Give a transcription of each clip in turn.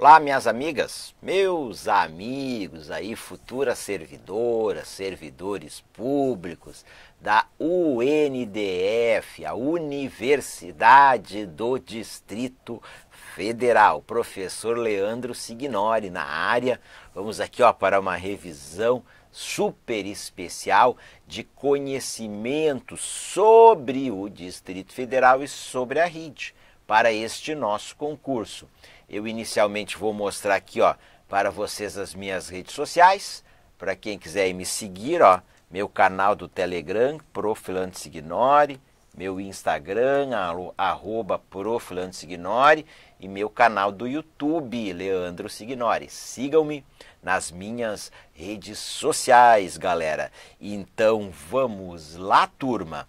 Lá, minhas amigas, meus amigos aí, futuras servidoras, servidores públicos da UNDF, a Universidade do Distrito Federal. Professor Leandro Signori na área. Vamos aqui ó, para uma revisão super especial de conhecimento sobre o Distrito Federal e sobre a rede para este nosso concurso. Eu inicialmente vou mostrar aqui, ó, para vocês as minhas redes sociais, para quem quiser me seguir, ó, meu canal do Telegram, Profilantes Ignore, meu Instagram, arroba Profilantes e meu canal do YouTube, Leandro Signore. Sigam-me nas minhas redes sociais, galera. Então vamos lá, turma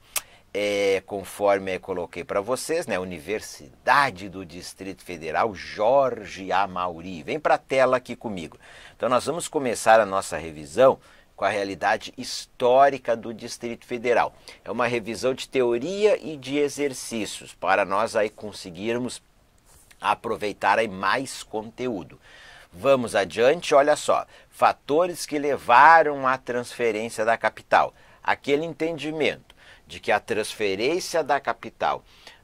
é, conforme coloquei para vocês, né, Universidade do Distrito Federal Jorge Amauri. Vem para a tela aqui comigo. Então nós vamos começar a nossa revisão com a realidade histórica do Distrito Federal. É uma revisão de teoria e de exercícios para nós aí conseguirmos aproveitar aí mais conteúdo. Vamos adiante, olha só, fatores que levaram à transferência da capital. Aquele entendimento de que a transferência da capital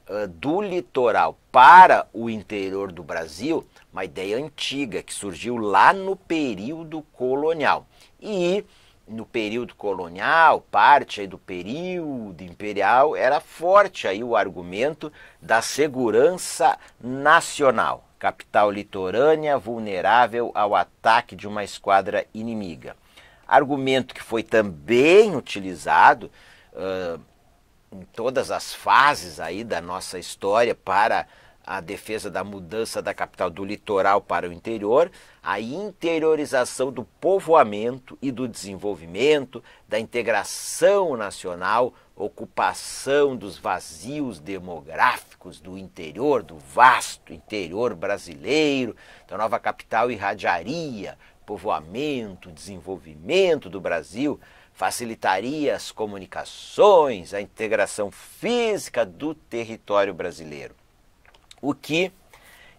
uh, do litoral para o interior do Brasil, uma ideia antiga que surgiu lá no período colonial. E no período colonial, parte do período imperial, era forte aí o argumento da segurança nacional, capital litorânea vulnerável ao ataque de uma esquadra inimiga. Argumento que foi também utilizado uh, em todas as fases aí da nossa história para a defesa da mudança da capital do litoral para o interior, a interiorização do povoamento e do desenvolvimento, da integração nacional, ocupação dos vazios demográficos do interior, do vasto interior brasileiro, da nova capital irradiaria, povoamento, desenvolvimento do Brasil, facilitaria as comunicações, a integração física do território brasileiro. O que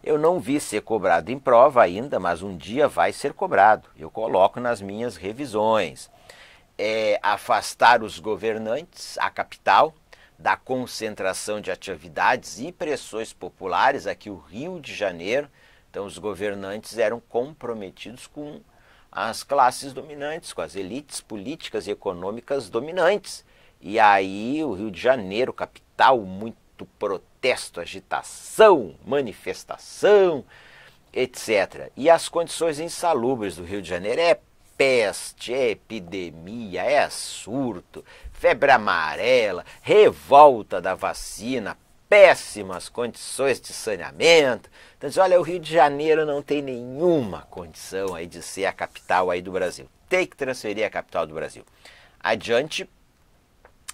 eu não vi ser cobrado em prova ainda, mas um dia vai ser cobrado. Eu coloco nas minhas revisões. É afastar os governantes, a capital, da concentração de atividades e pressões populares aqui o Rio de Janeiro. Então os governantes eram comprometidos com as classes dominantes, com as elites políticas e econômicas dominantes. E aí o Rio de Janeiro, capital, muito protesto, agitação, manifestação, etc. E as condições insalubres do Rio de Janeiro é peste, é epidemia, é surto, febre amarela, revolta da vacina, péssimas condições de saneamento. Então diz, olha, o Rio de Janeiro não tem nenhuma condição aí de ser a capital aí do Brasil. Tem que transferir a capital do Brasil. Adiante,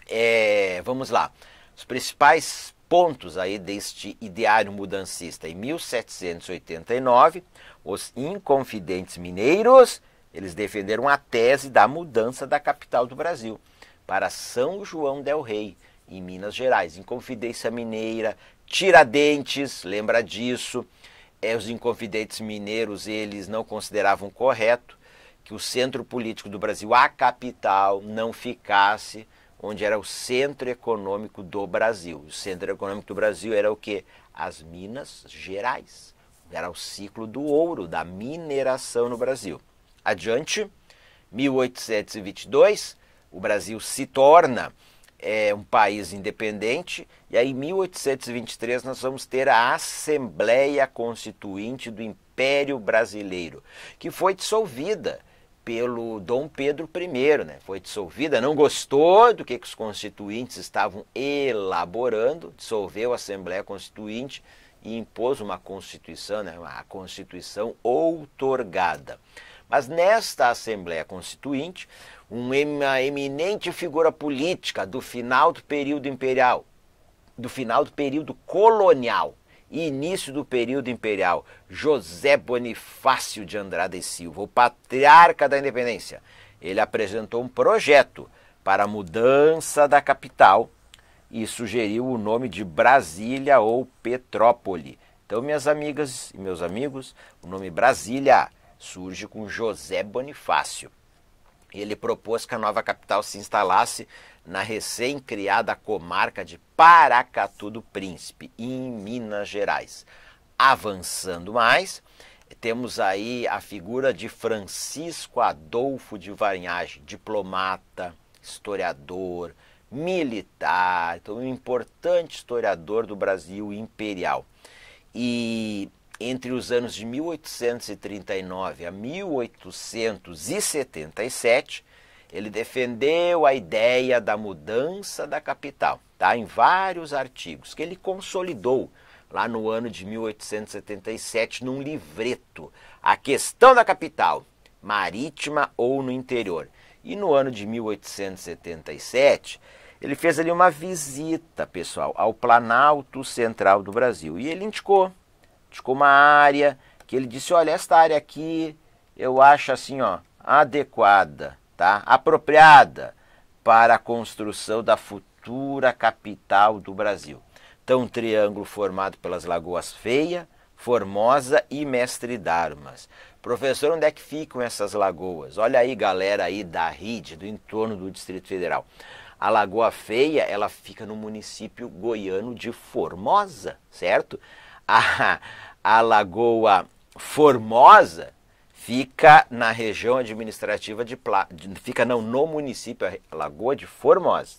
é, vamos lá. Os principais pontos aí deste ideário mudancista. Em 1789, os inconfidentes mineiros, eles defenderam a tese da mudança da capital do Brasil para São João del Rei, em Minas Gerais. Inconfidência Mineira, Tiradentes, lembra disso. É, os inconfidentes mineiros, eles não consideravam correto que o centro político do Brasil, a capital, não ficasse onde era o centro econômico do Brasil. O centro econômico do Brasil era o quê? As Minas Gerais. Era o ciclo do ouro, da mineração no Brasil. Adiante, 1822, o Brasil se torna é, um país independente, e aí em 1823 nós vamos ter a Assembleia Constituinte do Império Brasileiro, que foi dissolvida pelo Dom Pedro I, né? foi dissolvida, não gostou do que, que os constituintes estavam elaborando, dissolveu a Assembleia Constituinte e impôs uma Constituição, né? uma Constituição outorgada. Mas nesta Assembleia Constituinte, uma eminente figura política do final do período imperial, do final do período colonial e início do período imperial, José Bonifácio de Andrade e Silva, o patriarca da independência, ele apresentou um projeto para a mudança da capital e sugeriu o nome de Brasília ou Petrópole. Então, minhas amigas e meus amigos, o nome Brasília surge com José Bonifácio. Ele propôs que a nova capital se instalasse na recém-criada comarca de Paracatu do Príncipe, em Minas Gerais. Avançando mais, temos aí a figura de Francisco Adolfo de Varinhagem, diplomata, historiador, militar, então um importante historiador do Brasil imperial. E entre os anos de 1839 a 1877, ele defendeu a ideia da mudança da capital, tá? em vários artigos, que ele consolidou lá no ano de 1877 num livreto, A Questão da Capital, Marítima ou no Interior. E no ano de 1877, ele fez ali uma visita, pessoal, ao Planalto Central do Brasil e ele indicou indicou uma área que ele disse: olha, esta área aqui eu acho assim, ó, adequada, tá? Apropriada para a construção da futura capital do Brasil. Então, um triângulo formado pelas lagoas Feia, Formosa e Mestre Darmas. Professor, onde é que ficam essas lagoas? Olha aí, galera aí da rede do entorno do Distrito Federal. A Lagoa Feia, ela fica no município goiano de Formosa, certo? a, a Lagoa Formosa fica na região administrativa de Pla, fica não no município a Lagoa de Formosa.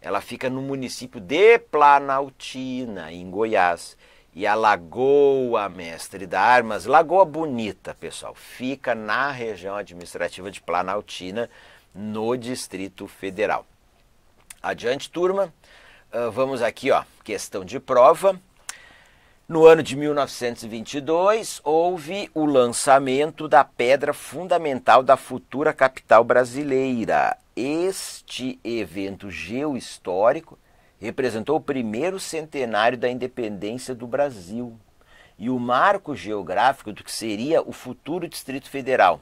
Ela fica no município de Planaltina, em Goiás. E a Lagoa Mestre da Armas, Lagoa Bonita, pessoal, fica na região administrativa de Planaltina, no Distrito Federal. Adiante, turma. Ah, vamos aqui, ó, questão de prova. No ano de 1922, houve o lançamento da pedra fundamental da futura capital brasileira. Este evento geohistórico representou o primeiro centenário da independência do Brasil e o marco geográfico do que seria o futuro Distrito Federal.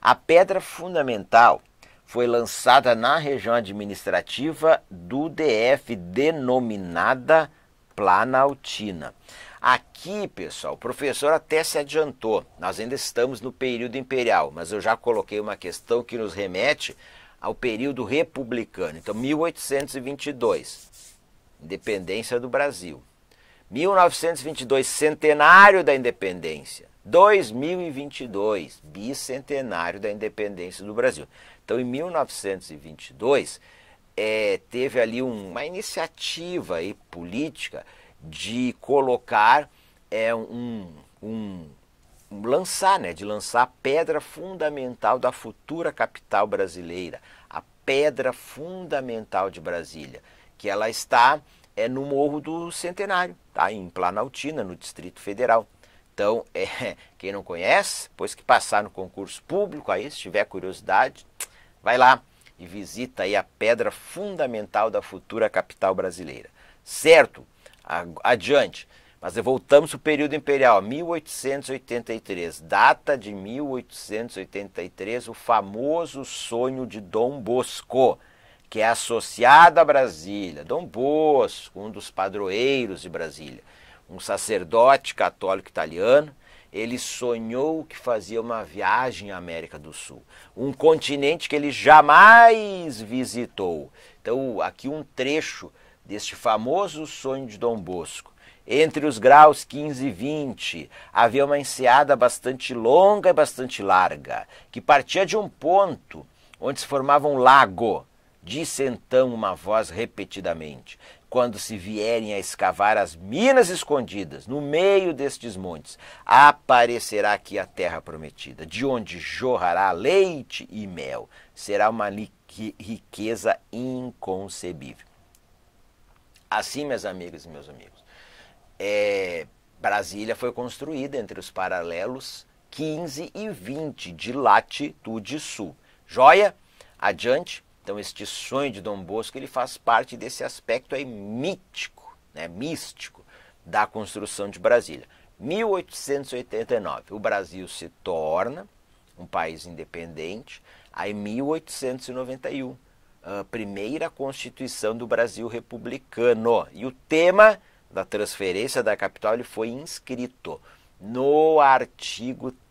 A pedra fundamental foi lançada na região administrativa do DF, denominada Planaltina. Aqui, pessoal, o professor até se adiantou. Nós ainda estamos no período imperial, mas eu já coloquei uma questão que nos remete ao período republicano. Então, 1822, independência do Brasil. 1922, centenário da independência. 2022, bicentenário da independência do Brasil. Então, em 1922, é, eh, teve ali uma iniciativa aí, política de colocar é, um, um, um lançar, né, de lançar a pedra fundamental da futura capital brasileira, a pedra fundamental de Brasília, que ela está é no Morro do Centenário, tá? em Planaltina, no Distrito Federal. Então, é, quem não conhece, depois que passar no concurso público, aí, se tiver curiosidade, vai lá e visita aí a pedra fundamental da futura capital brasileira. Certo? adiante. Mas voltamos para o período imperial, 1883, data de 1883, o famoso sonho de Dom Bosco, que é associado a Brasília. Dom Bosco, um dos padroeiros de Brasília, um sacerdote católico italiano, ele sonhou que fazia uma viagem à América do Sul, um continente que ele jamais visitou. Então, aqui um trecho deste famoso sonho de Dom Bosco. Entre os graus 15 e 20 havia uma enseada bastante longa e bastante larga, que partia de um ponto onde se formava um lago. Disse então uma voz repetidamente: Quando se vierem a escavar as minas escondidas no meio destes montes, aparecerá aqui a terra prometida, de onde jorrará leite e mel. Será uma riqueza inconcebível. Assim, minhas amigas e meus amigos, é, Brasília foi construída entre os paralelos 15 e 20 de latitude sul. Joia? Adiante. Então, este sonho de Dom Bosco ele faz parte desse aspecto aí mítico, né, místico, da construção de Brasília. 1889, o Brasil se torna um país independente, aí 1891 a primeira Constituição do Brasil republicano. E o tema da transferência da capital ele foi inscrito no artigo 3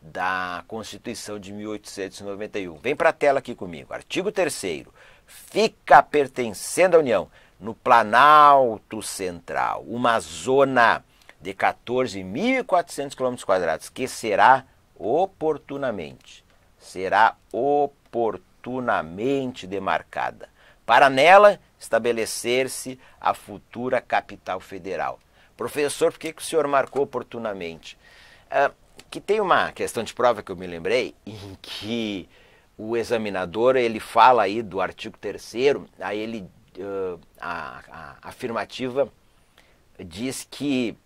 da Constituição de 1891. Vem para a tela aqui comigo. Artigo 3 Fica pertencendo à União no Planalto Central, uma zona de 14.400 km, que será oportunamente será oportunamente oportunamente demarcada, para nela estabelecer-se a futura capital federal. Professor, por que, que o senhor marcou oportunamente? Ah, que tem uma questão de prova que eu me lembrei, em que o examinador ele fala aí do artigo 3 aí ele uh, a, a, afirmativa diz que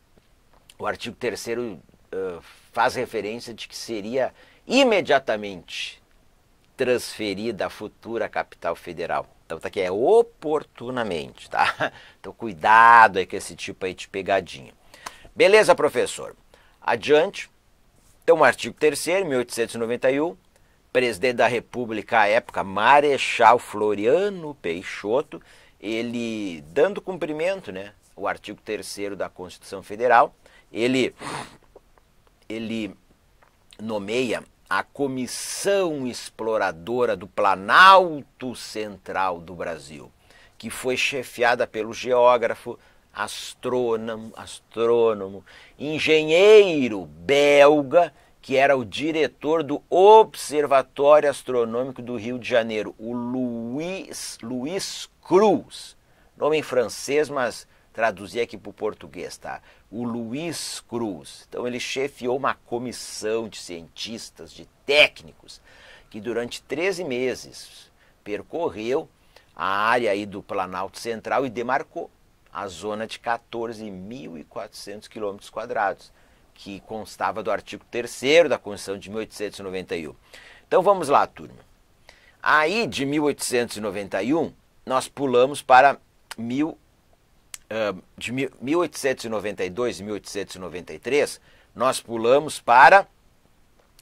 o artigo 3 uh, ah, faz referência de que seria imediatamente transferida à futura capital federal. Então tá aqui, é oportunamente, tá? Então cuidado aí com esse tipo aí de pegadinha. Beleza, professor? Adiante. Então, artigo 3 1891, presidente da República à época, Marechal Floriano Peixoto, ele dando cumprimento, né, o artigo 3 da Constituição Federal, ele ele nomeia a Comissão Exploradora do Planalto Central do Brasil, que foi chefiada pelo geógrafo, astrônomo, astrônomo, engenheiro belga, que era o diretor do Observatório Astronômico do Rio de Janeiro, o Luiz, Luiz Cruz. Nome em francês, mas traduzir aqui para o português, tá? O Luiz Cruz. Então ele chefiou uma comissão de cientistas, de técnicos, que durante 13 meses percorreu a área aí do Planalto Central e demarcou a zona de 14.400 quilômetros quadrados, que constava do artigo 3 da Constituição de 1891. Então vamos lá, turma. Aí de 1891 nós pulamos para 1891 ah, de 1892 e 1893, nós pulamos para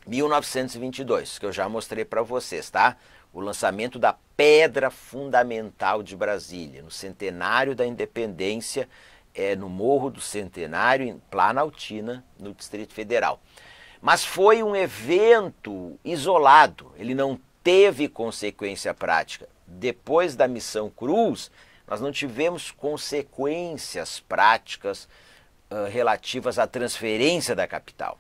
1922, que eu já mostrei para vocês, tá? O lançamento da pedra fundamental de Brasília, no centenário da independência, é, no Morro do Centenário, em Planaltina, no Distrito Federal. Mas foi um evento isolado, ele não teve consequência prática. Depois da missão Cruz, nós não tivemos consequências práticas uh, relativas à transferência da capital.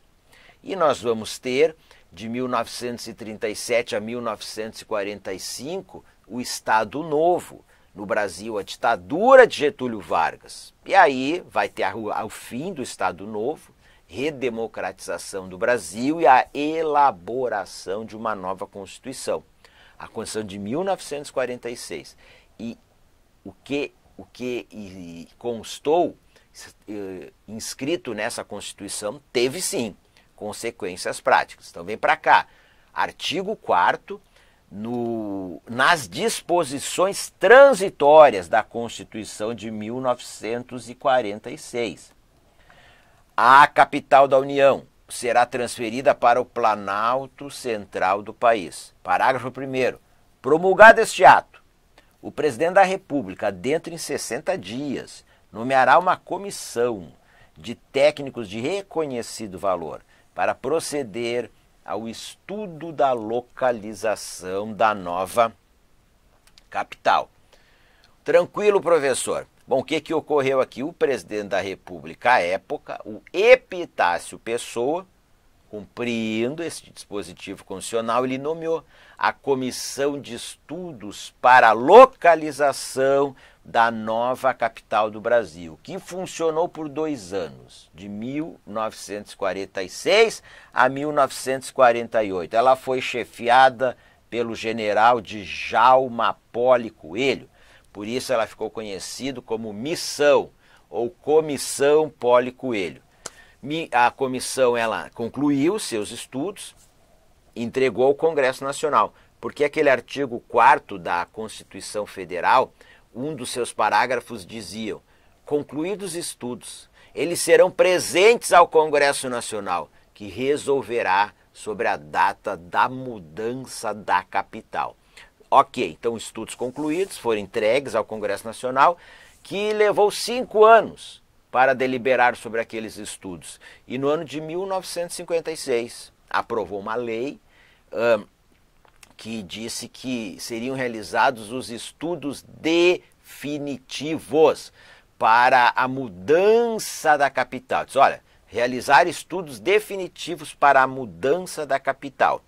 E nós vamos ter, de 1937 a 1945, o Estado Novo. No Brasil, a ditadura de Getúlio Vargas. E aí vai ter o fim do Estado Novo, redemocratização do Brasil e a elaboração de uma nova Constituição, a Constituição de 1946. E o que, o que constou eh, inscrito nessa Constituição teve sim consequências práticas. Então vem para cá. Artigo 4 no, nas disposições transitórias da Constituição de 1946. A capital da União será transferida para o Planalto Central do país. Parágrafo 1. Promulgado este ato, o presidente da República, dentro em 60 dias, nomeará uma comissão de técnicos de reconhecido valor para proceder ao estudo da localização da nova capital. Tranquilo, professor. Bom, o que, que ocorreu aqui? O presidente da República à época, o Epitácio Pessoa, Cumprindo esse dispositivo constitucional, ele nomeou a Comissão de Estudos para a Localização da Nova Capital do Brasil, que funcionou por dois anos, de 1946 a 1948. Ela foi chefiada pelo general Djalma Poli Coelho, por isso ela ficou conhecida como Missão ou Comissão Poli Coelho a comissão ela concluiu seus estudos, entregou ao Congresso Nacional, porque aquele artigo 4 da Constituição Federal, um dos seus parágrafos dizia: concluídos estudos, eles serão presentes ao Congresso Nacional, que resolverá sobre a data da mudança da capital. Ok, então estudos concluídos foram entregues ao Congresso Nacional, que levou cinco anos para deliberar sobre aqueles estudos. E no ano de 1956 aprovou uma lei um, que disse que seriam realizados os estudos definitivos para a mudança da capital. Diz, olha, realizar estudos definitivos para a mudança da capital.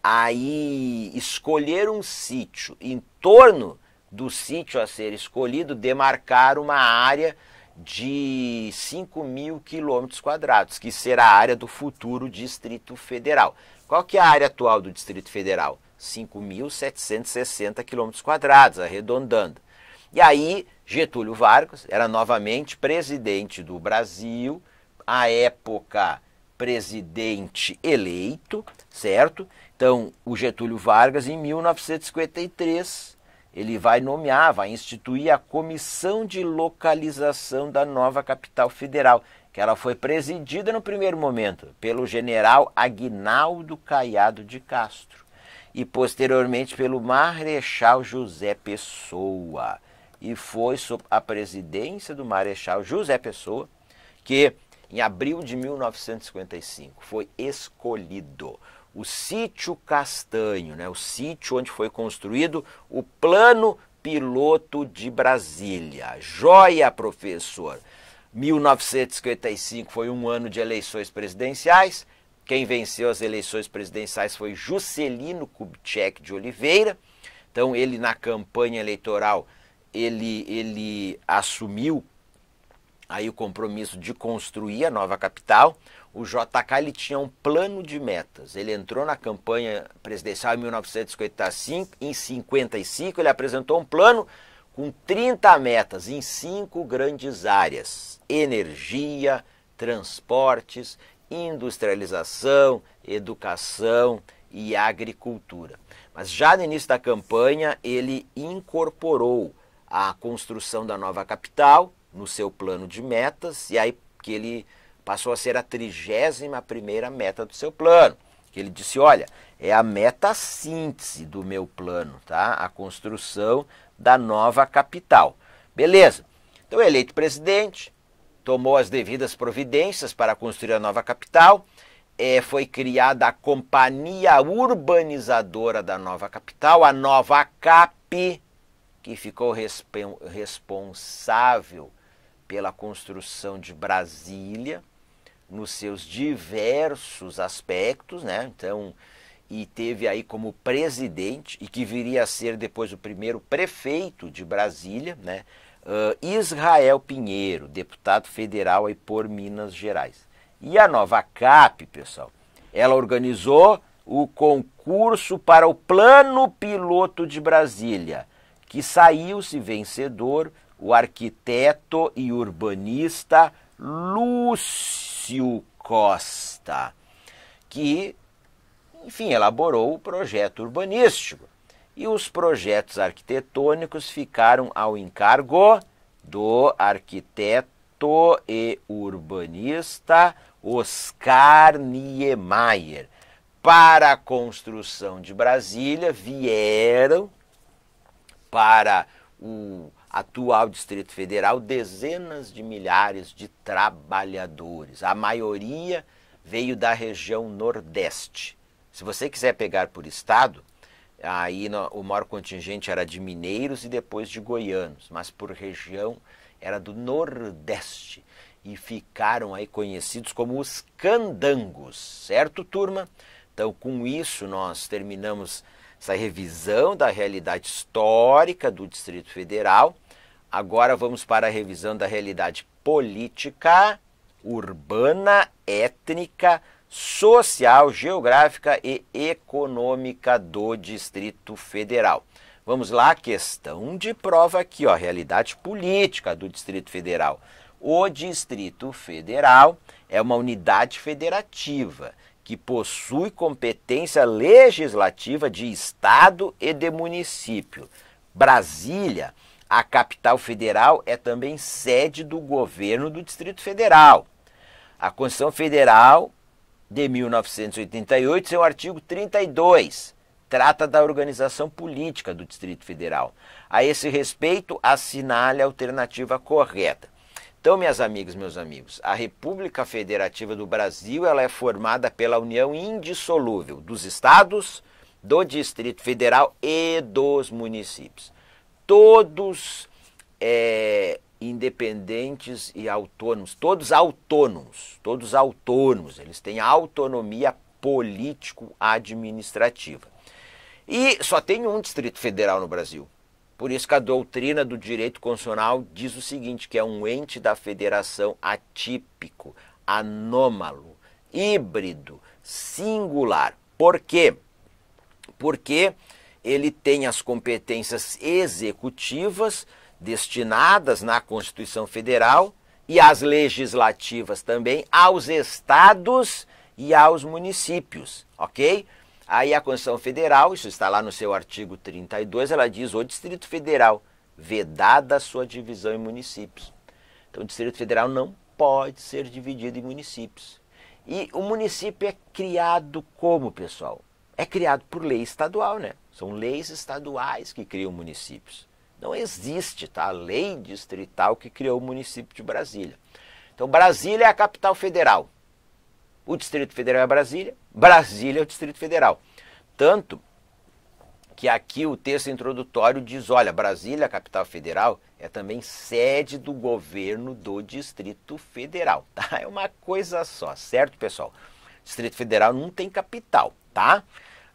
Aí escolher um sítio em torno do sítio a ser escolhido, demarcar uma área de 5 mil quilômetros quadrados, que será a área do futuro Distrito Federal. Qual que é a área atual do Distrito Federal? 5.760 quilômetros quadrados, arredondando. E aí, Getúlio Vargas era novamente presidente do Brasil, à época presidente eleito, certo? Então, o Getúlio Vargas, em 1953, ele vai nomear, vai instituir a comissão de localização da nova capital federal, que ela foi presidida no primeiro momento pelo general Aguinaldo Caiado de Castro e posteriormente pelo Marechal José Pessoa. E foi sob a presidência do Marechal José Pessoa que, em abril de 1955, foi escolhido o sítio Castanho, né? o sítio onde foi construído o plano piloto de Brasília. Joia, professor! 1955 foi um ano de eleições presidenciais. Quem venceu as eleições presidenciais foi Juscelino Kubitschek de Oliveira. Então ele na campanha eleitoral ele, ele assumiu aí o compromisso de construir a nova capital o JK ele tinha um plano de metas. Ele entrou na campanha presidencial em 1955, em 55 ele apresentou um plano com 30 metas em cinco grandes áreas: energia, transportes, industrialização, educação e agricultura. Mas já no início da campanha ele incorporou a construção da nova capital no seu plano de metas e aí que ele Passou a ser a trigésima primeira meta do seu plano. Que ele disse, olha, é a meta síntese do meu plano, tá? A construção da nova capital. Beleza. Então eleito presidente, tomou as devidas providências para construir a nova capital. É, foi criada a companhia urbanizadora da nova capital, a Nova Cap, que ficou responsável pela construção de Brasília, nos seus diversos aspectos, né? Então, e teve aí como presidente e que viria a ser depois o primeiro prefeito de Brasília, né? Uh, Israel Pinheiro, deputado federal aí por Minas Gerais. E a nova CAP, pessoal, ela organizou o concurso para o Plano Piloto de Brasília, que saiu-se vencedor o arquiteto e urbanista Lúcio Lúcio Costa, que, enfim, elaborou o projeto urbanístico. E os projetos arquitetônicos ficaram ao encargo do arquiteto e urbanista Oscar Niemeyer. Para a construção de Brasília vieram para o atual Distrito Federal dezenas de milhares de trabalhadores. A maioria veio da região Nordeste. Se você quiser pegar por estado, aí o maior contingente era de mineiros e depois de goianos, mas por região era do Nordeste e ficaram aí conhecidos como os candangos, certo, turma? Então, com isso nós terminamos essa revisão da realidade histórica do Distrito Federal Agora vamos para a revisão da realidade política, urbana, étnica, social, geográfica e econômica do Distrito Federal. Vamos lá, questão de prova aqui, ó, realidade política do Distrito Federal. O Distrito Federal é uma unidade federativa que possui competência legislativa de estado e de município. Brasília a capital federal é também sede do governo do Distrito Federal. A Constituição Federal de 1988, seu artigo 32, trata da organização política do Distrito Federal. A esse respeito, assinale a alternativa correta. Então, minhas amigas, meus amigos, a República Federativa do Brasil ela é formada pela união indissolúvel dos estados, do Distrito Federal e dos municípios todos é, independentes e autônomos, todos autônomos, todos autônomos, eles têm autonomia político-administrativa. E só tem um Distrito Federal no Brasil. Por isso que a doutrina do direito constitucional diz o seguinte, que é um ente da federação atípico, anômalo, híbrido, singular. Por quê? Porque ele tem as competências executivas destinadas na Constituição Federal e as legislativas também aos estados e aos municípios, ok? Aí a Constituição Federal, isso está lá no seu artigo 32, ela diz o Distrito Federal, vedada a sua divisão em municípios. Então o Distrito Federal não pode ser dividido em municípios. E o município é criado como, pessoal? É criado por lei estadual, né? São leis estaduais que criam municípios. Não existe tá? a lei distrital que criou o município de Brasília. Então, Brasília é a capital federal. O Distrito Federal é Brasília, Brasília é o Distrito Federal. Tanto que aqui o texto introdutório diz: olha, Brasília, capital federal, é também sede do governo do Distrito Federal. Tá? É uma coisa só, certo, pessoal? Distrito Federal não tem capital, tá?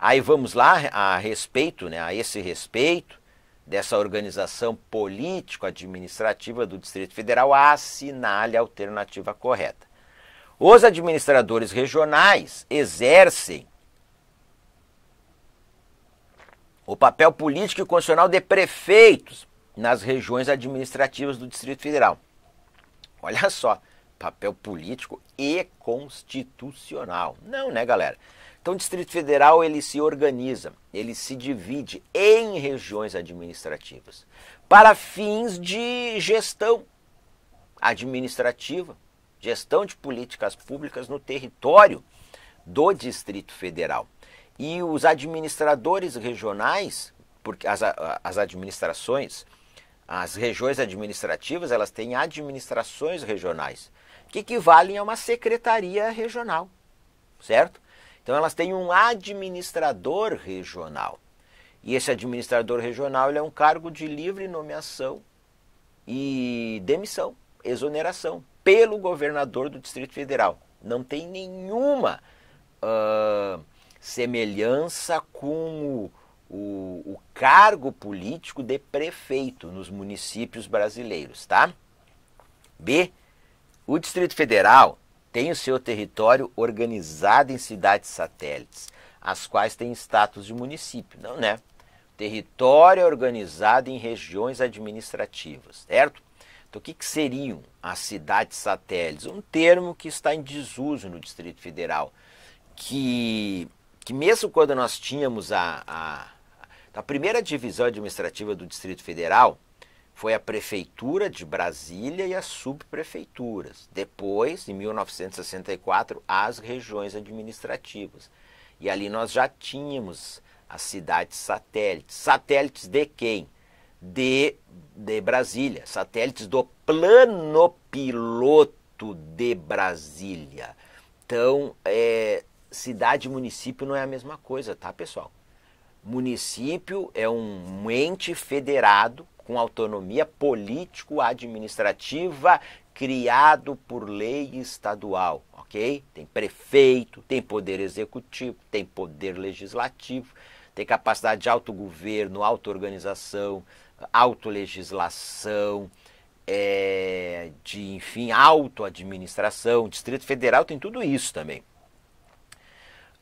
Aí vamos lá a respeito, né, a esse respeito dessa organização político-administrativa do Distrito Federal, assinale a alternativa correta. Os administradores regionais exercem o papel político e constitucional de prefeitos nas regiões administrativas do Distrito Federal. Olha só, papel político e constitucional. Não, né, galera? Então, o Distrito Federal ele se organiza, ele se divide em regiões administrativas para fins de gestão administrativa, gestão de políticas públicas no território do Distrito Federal. E os administradores regionais, porque as, as administrações, as regiões administrativas, elas têm administrações regionais que equivalem a uma secretaria regional, certo? Então elas têm um administrador regional. E esse administrador regional é um cargo de livre nomeação e demissão, exoneração, pelo governador do Distrito Federal. Não tem nenhuma uh, semelhança com o, o, o cargo político de prefeito nos municípios brasileiros, tá? B. O Distrito Federal tem o seu território organizado em cidades satélites, as quais têm status de município, não é? Território organizado em regiões administrativas, certo? Então, o que, que seriam as cidades satélites? Um termo que está em desuso no Distrito Federal, que, que mesmo quando nós tínhamos a, a, a primeira divisão administrativa do Distrito Federal, foi a prefeitura de Brasília e as subprefeituras. Depois, em 1964, as regiões administrativas. E ali nós já tínhamos as cidades satélites. Satélites de quem? De, de Brasília, satélites do plano piloto de Brasília. Então, é, cidade e município não é a mesma coisa, tá, pessoal? município é um ente federado com autonomia político-administrativa criado por lei estadual, ok? Tem prefeito, tem poder executivo, tem poder legislativo, tem capacidade de autogoverno, auto-organização, autolegislação, é, de, enfim, auto-administração. Distrito Federal tem tudo isso também.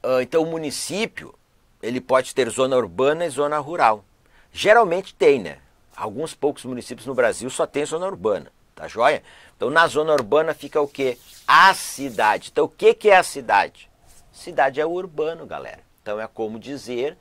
Ah, então, o município ele pode ter zona urbana e zona rural. Geralmente tem, né? Alguns poucos municípios no Brasil só tem zona urbana, tá joia? Então na zona urbana fica o quê? A cidade. Então o que, que é a cidade? Cidade é o urbano, galera. Então é como dizer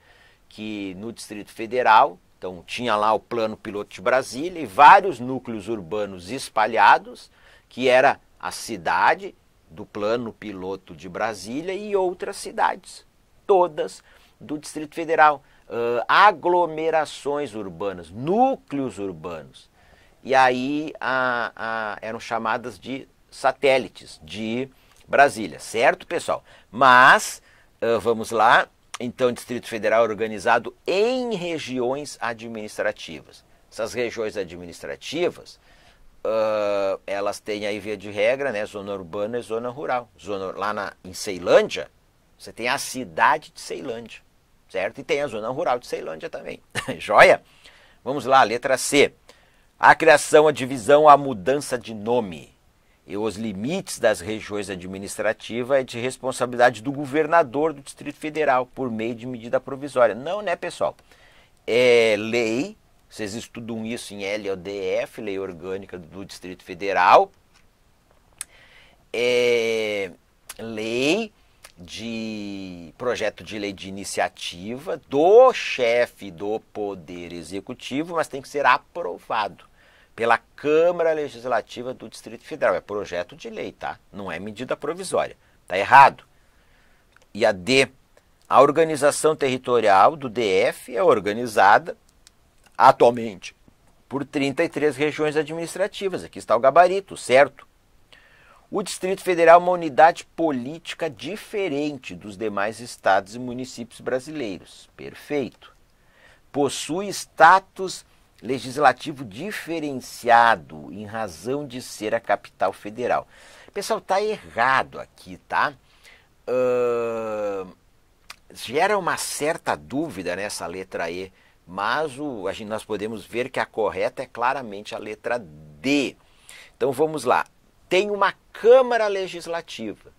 que no Distrito Federal, então tinha lá o plano piloto de Brasília e vários núcleos urbanos espalhados, que era a cidade do plano piloto de Brasília e outras cidades, todas do Distrito Federal, uh, aglomerações urbanas, núcleos urbanos. E aí a, a, eram chamadas de satélites de Brasília, certo, pessoal? Mas, uh, vamos lá, então, Distrito Federal é organizado em regiões administrativas. Essas regiões administrativas, uh, elas têm aí via de regra, né, zona urbana e zona rural. Zona, lá na, em Ceilândia, você tem a cidade de Ceilândia certo? E tem a zona rural de Ceilândia também, joia? Vamos lá, letra C. A criação, a divisão, a mudança de nome e os limites das regiões administrativas é de responsabilidade do governador do Distrito Federal por meio de medida provisória. Não, né, pessoal? É lei, vocês estudam isso em LODF, Lei Orgânica do Distrito Federal. É lei de projeto de lei de iniciativa do chefe do Poder Executivo, mas tem que ser aprovado pela Câmara Legislativa do Distrito Federal. É projeto de lei, tá? Não é medida provisória. Tá errado. E a D, a organização territorial do DF é organizada atualmente por 33 regiões administrativas. Aqui está o gabarito, certo? O Distrito Federal é uma unidade política diferente dos demais estados e municípios brasileiros. Perfeito. Possui status legislativo diferenciado em razão de ser a capital federal. Pessoal, tá errado aqui, tá? Uh, gera uma certa dúvida nessa letra E, mas o, a gente, nós podemos ver que a correta é claramente a letra D. Então vamos lá tem uma Câmara Legislativa,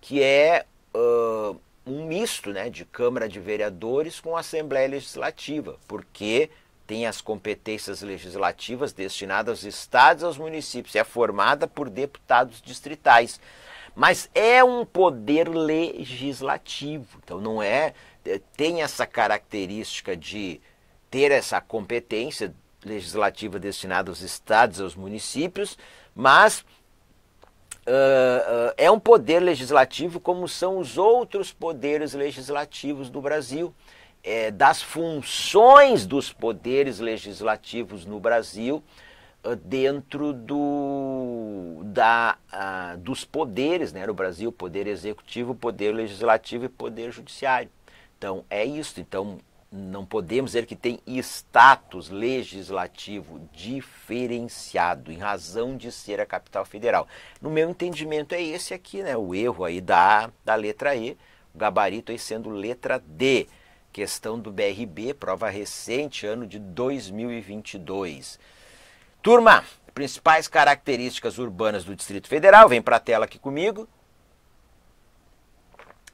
que é uh, um misto né, de Câmara de Vereadores com Assembleia Legislativa, porque tem as competências legislativas destinadas aos estados e aos municípios, é formada por deputados distritais. Mas é um poder legislativo, então não é. Eh, tem essa característica de ter essa competência legislativa destinada aos estados, aos municípios, mas uh, é um poder legislativo como são os outros poderes legislativos do Brasil. É, das funções dos poderes legislativos no Brasil uh, dentro do, da, ah, dos poderes, né? no Brasil, poder executivo, poder legislativo e poder judiciário. Então é isso. Então não podemos dizer que tem status legislativo diferenciado em razão de ser a capital federal. No meu entendimento é esse aqui, né? O erro aí da, da letra E, o gabarito aí sendo letra D. Questão do BRB, prova recente, ano de 2022. Turma, principais características urbanas do Distrito Federal, vem para a tela aqui comigo.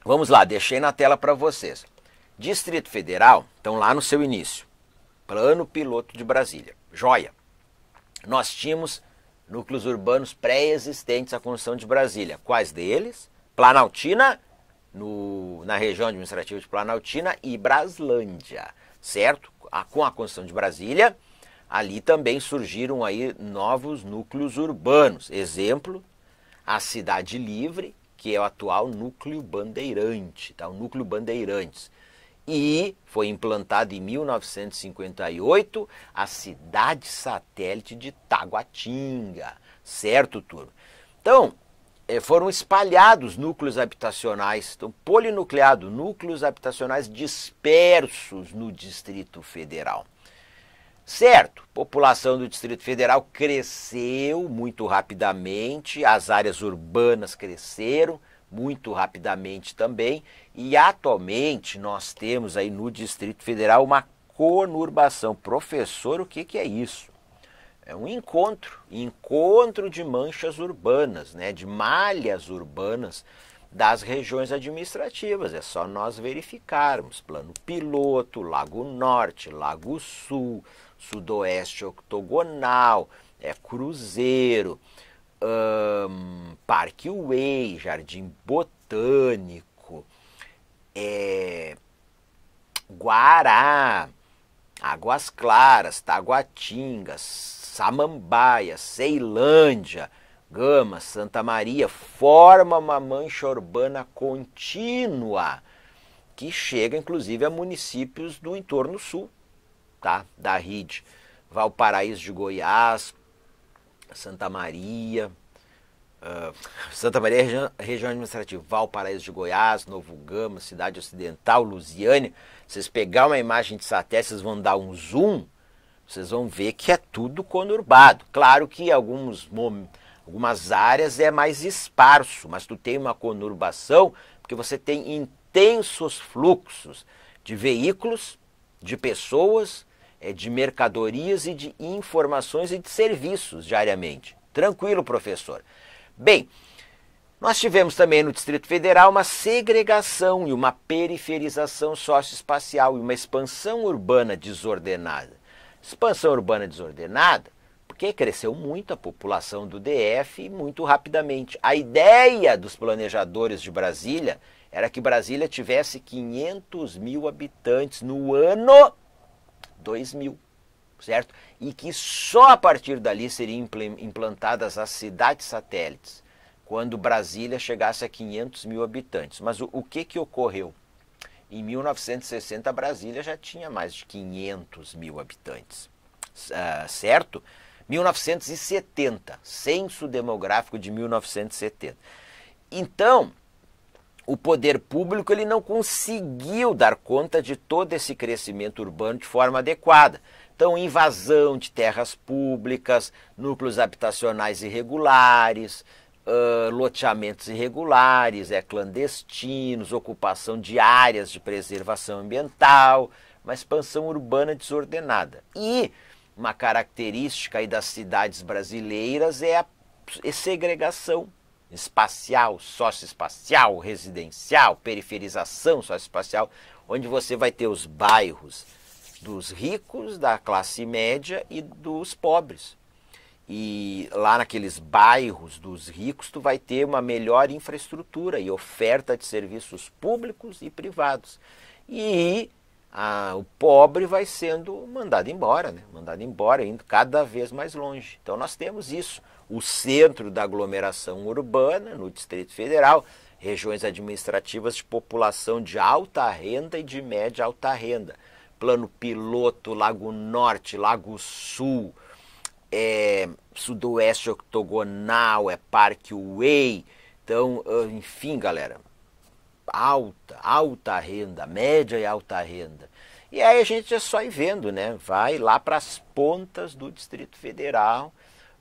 Vamos lá, deixei na tela para vocês. Distrito Federal, então lá no seu início, plano piloto de Brasília, joia. Nós tínhamos núcleos urbanos pré-existentes à construção de Brasília. Quais deles? Planaltina, no, na região administrativa de Planaltina e Braslândia, certo? com a construção de Brasília, ali também surgiram aí novos núcleos urbanos. Exemplo, a Cidade Livre, que é o atual núcleo Bandeirante, tá? O núcleo Bandeirantes e foi implantado em 1958 a cidade satélite de Taguatinga, certo, turma? Então, eh, foram espalhados núcleos habitacionais, então polinucleado, núcleos habitacionais dispersos no Distrito Federal. Certo, população do Distrito Federal cresceu muito rapidamente, as áreas urbanas cresceram muito rapidamente também, e atualmente nós temos aí no Distrito Federal uma conurbação. Professor, o que, que é isso? É um encontro, encontro de manchas urbanas, né, de malhas urbanas das regiões administrativas. É só nós verificarmos: Plano Piloto, Lago Norte, Lago Sul, Sudoeste Octogonal, é Cruzeiro, um, Parque Way, Jardim Botânico é, Guará, Águas Claras, Taguatinga, Samambaia, Ceilândia, Gama, Santa Maria, forma uma mancha urbana contínua que chega inclusive a municípios do entorno sul, tá? Da RID. Valparaíso de Goiás, Santa Maria, ah, Santa Maria, é região, é região, administrativa, Valparaíso de Goiás, Novo Gama, Cidade Ocidental, Lusiane. Vocês pegar uma imagem de satélite, vocês vão dar um zoom, vocês vão ver que é tudo conurbado. Claro que alguns algumas áreas é mais esparso, mas tu tem uma conurbação porque você tem intensos fluxos de veículos, de pessoas, é, de mercadorias e de informações e de serviços diariamente. Tranquilo, professor. Bem, nós tivemos também no Distrito Federal uma segregação e uma periferização socioespacial e uma expansão urbana desordenada. Expansão urbana desordenada porque cresceu muito a população do DF e muito rapidamente. A ideia dos planejadores de Brasília era que Brasília tivesse 500 mil habitantes no ano 2000 certo? E que só a partir dali seriam implantadas as cidades satélites, quando Brasília chegasse a 500 mil habitantes. Mas o, o que, que ocorreu? Em 1960, Brasília já tinha mais de 500 mil habitantes, uh, certo? 1970, censo demográfico de 1970. Então, o poder público ele não conseguiu dar conta de todo esse crescimento urbano de forma adequada. Então, invasão de terras públicas, núcleos habitacionais irregulares, Uh, loteamentos irregulares, é clandestinos, ocupação de áreas de preservação ambiental, uma expansão urbana desordenada. E uma característica aí das cidades brasileiras é a é segregação espacial, socioespacial, residencial, periferização socioespacial, onde você vai ter os bairros dos ricos, da classe média e dos pobres. E lá naqueles bairros dos ricos, tu vai ter uma melhor infraestrutura e oferta de serviços públicos e privados. E a, o pobre vai sendo mandado embora, né? mandado embora, indo cada vez mais longe. Então nós temos isso. O centro da aglomeração urbana, no Distrito Federal, regiões administrativas de população de alta renda e de média alta renda. Plano Piloto, Lago Norte, Lago Sul, é Sudoeste Octogonal, é Parkway. Então, ah, enfim, galera, alta, alta renda, média e alta renda. E aí a gente é só ir vendo, né? Vai lá para as pontas do Distrito Federal,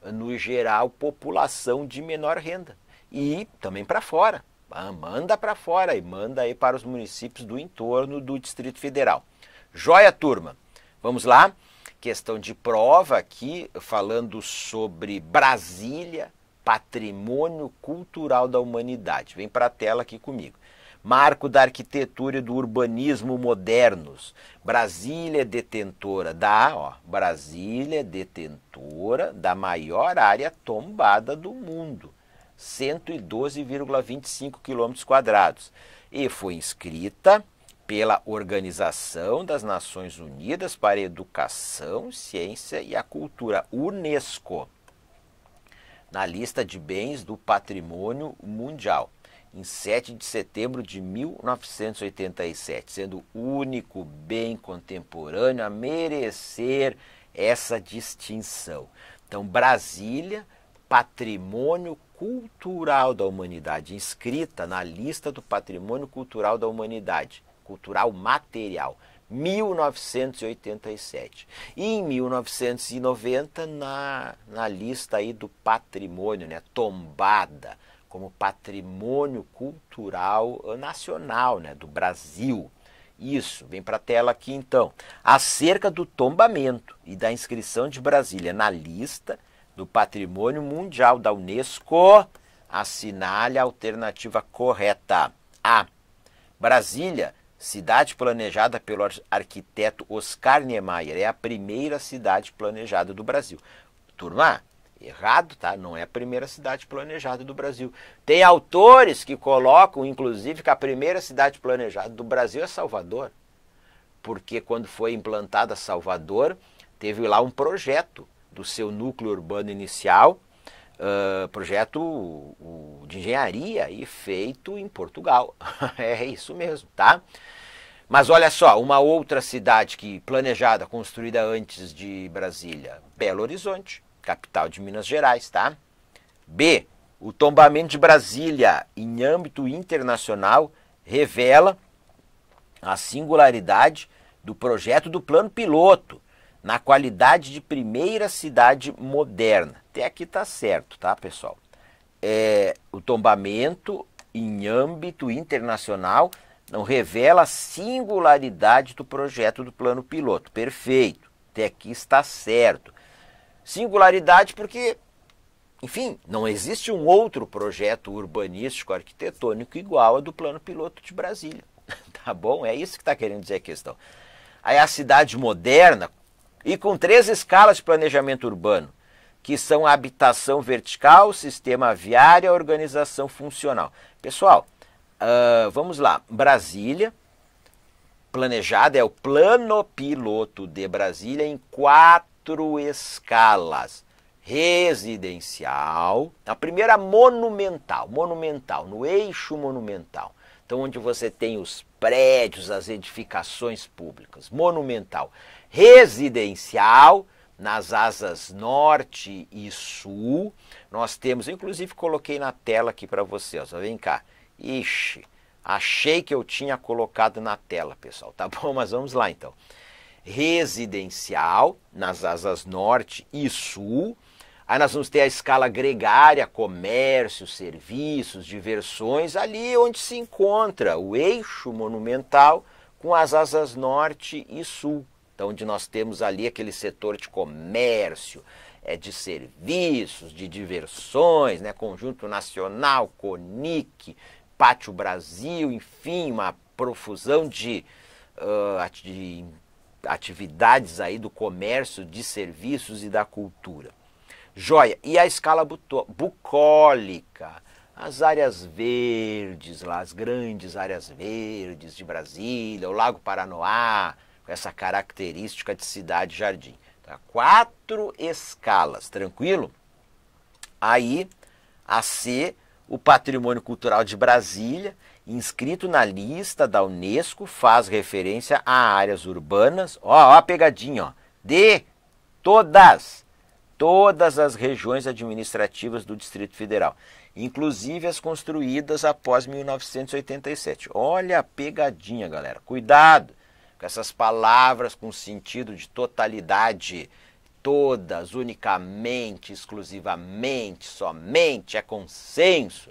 no geral, população de menor renda. E também para fora. Ah, manda para fora e manda aí para os municípios do entorno do Distrito Federal. Joia, turma. Vamos lá. Questão de prova aqui, falando sobre Brasília, patrimônio cultural da humanidade. Vem para a tela aqui comigo. Marco da arquitetura e do urbanismo modernos. Brasília é detentora da, ó, Brasília é detentora da maior área tombada do mundo, 112,25 quilômetros quadrados, e foi inscrita pela Organização das Nações Unidas para a Educação, Ciência e a Cultura, UNESCO, na lista de bens do patrimônio mundial, em 7 de setembro de 1987, sendo o único bem contemporâneo a merecer essa distinção. Então, Brasília, patrimônio cultural da humanidade, inscrita na lista do patrimônio cultural da humanidade cultural material. 1987. E em 1990, na, na lista aí do patrimônio, né, tombada como patrimônio cultural eh, nacional né, do Brasil. Isso, vem para a tela aqui então. Acerca do tombamento e da inscrição de Brasília na lista do patrimônio mundial da Unesco, assinale a alternativa correta. A. Brasília Cidade planejada pelo arquiteto Oscar Niemeyer. É a primeira cidade planejada do Brasil. Turma, errado, tá? Não é a primeira cidade planejada do Brasil. Tem autores que colocam, inclusive, que a primeira cidade planejada do Brasil é Salvador. Porque quando foi implantada Salvador, teve lá um projeto do seu núcleo urbano inicial Uh, projeto de engenharia e feito em Portugal. é isso mesmo, tá? Mas olha só, uma outra cidade que planejada, construída antes de Brasília, Belo Horizonte, capital de Minas Gerais, tá? B. O tombamento de Brasília em âmbito internacional revela a singularidade do projeto do plano piloto na qualidade de primeira cidade moderna. Até aqui está certo, tá, pessoal? É, o tombamento em âmbito internacional não revela a singularidade do projeto do plano piloto. Perfeito. Até aqui está certo. Singularidade porque, enfim, não existe um outro projeto urbanístico arquitetônico igual ao do plano piloto de Brasília. Tá bom? É isso que está querendo dizer a questão. Aí a cidade moderna, e com três escalas de planejamento urbano, que são a habitação vertical, sistema viário e organização funcional. Pessoal, uh, vamos lá. Brasília, planejada, é o plano piloto de Brasília em quatro escalas. Residencial, a primeira monumental, monumental, no eixo monumental. Então, onde você tem os prédios, as edificações públicas, monumental residencial, nas asas norte e sul. Nós temos, inclusive coloquei na tela aqui para vocês, vem cá. Ixi, achei que eu tinha colocado na tela, pessoal, tá bom? Mas vamos lá então. Residencial, nas asas norte e sul. Aí nós vamos ter a escala gregária, comércio, serviços, diversões, ali onde se encontra o eixo monumental com as asas norte e sul. Então, onde nós temos ali aquele setor de comércio, é, de serviços, de diversões, né? Conjunto Nacional, CONIC, Pátio Brasil, enfim, uma profusão de, uh, de atividades aí do comércio, de serviços e da cultura. Joia! E a escala bucólica, as áreas verdes lá, as grandes áreas verdes de Brasília, o Lago Paranoá, essa característica de cidade-jardim. Tá? Quatro escalas, tranquilo? Aí, a C, o patrimônio cultural de Brasília, inscrito na lista da Unesco, faz referência a áreas urbanas. Ó, ó a pegadinha, ó. De todas, todas as regiões administrativas do Distrito Federal, inclusive as construídas após 1987. Olha a pegadinha, galera. Cuidado! com essas palavras com sentido de totalidade, todas, unicamente, exclusivamente, somente, é consenso.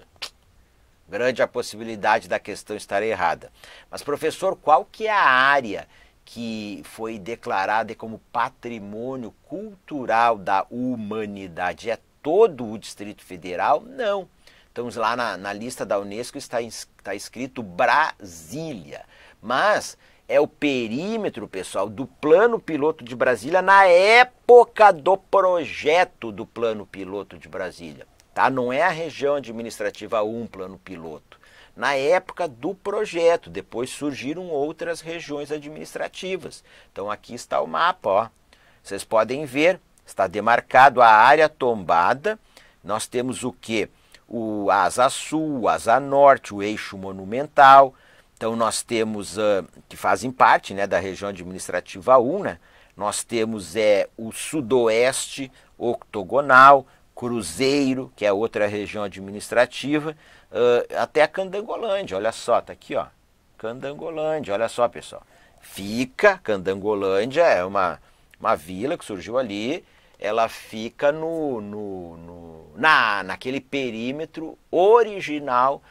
Grande a possibilidade da questão estar errada. Mas, professor, qual que é a área que foi declarada como patrimônio cultural da humanidade? É todo o Distrito Federal? Não. Estamos lá na, na lista da Unesco, está, está escrito Brasília. Mas é o perímetro, pessoal, do plano piloto de Brasília na época do projeto do plano piloto de Brasília. Tá? Não é a região administrativa 1, plano piloto. Na época do projeto, depois surgiram outras regiões administrativas. Então aqui está o mapa, ó. Vocês podem ver, está demarcado a área tombada. Nós temos o que? O Asa Sul, Asa Norte, o Eixo Monumental, então nós temos, uh, que fazem parte né, da região administrativa UNA, né? nós temos é, o sudoeste octogonal, Cruzeiro, que é outra região administrativa, uh, até a Candangolândia, olha só, tá aqui ó, Candangolândia, olha só pessoal. Fica, Candangolândia é uma, uma vila que surgiu ali, ela fica no, no, no na, naquele perímetro original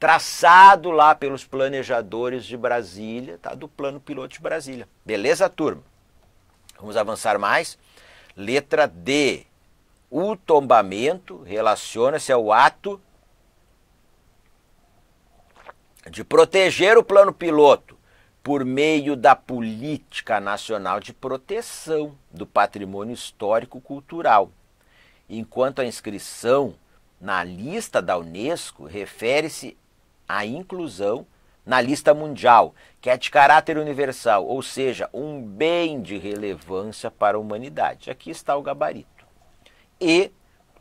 traçado lá pelos planejadores de Brasília, tá? do plano piloto de Brasília. Beleza, turma? Vamos avançar mais. Letra D. O tombamento relaciona-se ao ato de proteger o plano piloto por meio da política nacional de proteção do patrimônio histórico cultural, enquanto a inscrição na lista da Unesco refere-se a inclusão na lista mundial, que é de caráter universal, ou seja, um bem de relevância para a humanidade. Aqui está o gabarito. E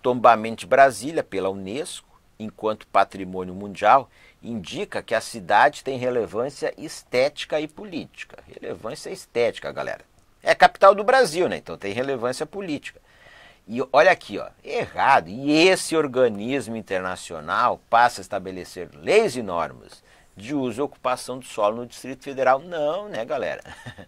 tombamento de Brasília pela Unesco, enquanto patrimônio mundial, indica que a cidade tem relevância estética e política. Relevância estética, galera. É a capital do Brasil, né? Então tem relevância política. E olha aqui, ó, errado. E esse organismo internacional passa a estabelecer leis e normas de uso e ocupação do solo no Distrito Federal. Não, né, galera?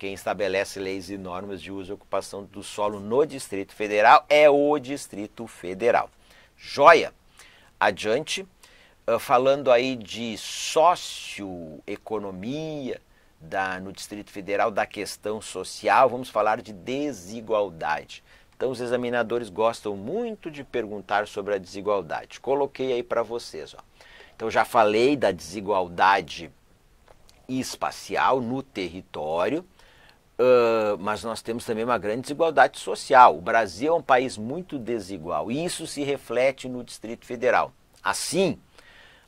Quem estabelece leis e normas de uso e ocupação do solo no Distrito Federal é o Distrito Federal. Joia! Adiante, ah, falando aí de socioeconomia da, no Distrito Federal, da questão social, vamos falar de desigualdade. Então, os examinadores gostam muito de perguntar sobre a desigualdade. Coloquei aí para vocês. Ó. Então, já falei da desigualdade espacial no território, uh, mas nós temos também uma grande desigualdade social. O Brasil é um país muito desigual e isso se reflete no Distrito Federal. Assim,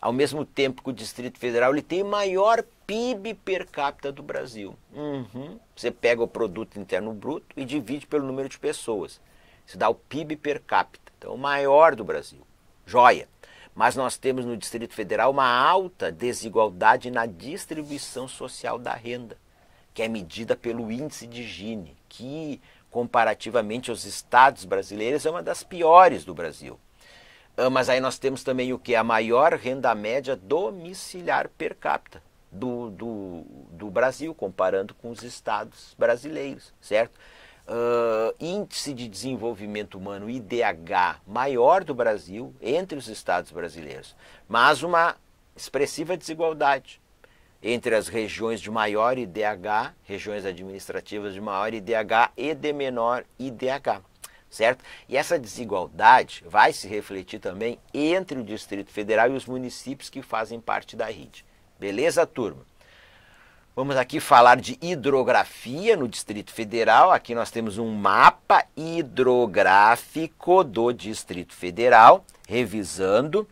ao mesmo tempo que o Distrito Federal ele tem o maior PIB per capita do Brasil. Uhum. Você pega o produto interno bruto e divide pelo número de pessoas. Isso dá o PIB per capita, então o maior do Brasil. Joia. Mas nós temos no Distrito Federal uma alta desigualdade na distribuição social da renda, que é medida pelo índice de Gini, que comparativamente aos estados brasileiros é uma das piores do Brasil. Ah, mas aí nós temos também o que? A maior renda média domiciliar per capita do, do, do Brasil, comparando com os estados brasileiros, certo? Uh, índice de desenvolvimento humano, IDH, maior do Brasil entre os estados brasileiros, mas uma expressiva desigualdade entre as regiões de maior IDH, regiões administrativas de maior IDH e de menor IDH certo? E essa desigualdade vai se refletir também entre o Distrito Federal e os municípios que fazem parte da rede. Beleza, turma? Vamos aqui falar de hidrografia no Distrito Federal. Aqui nós temos um mapa hidrográfico do Distrito Federal, revisando.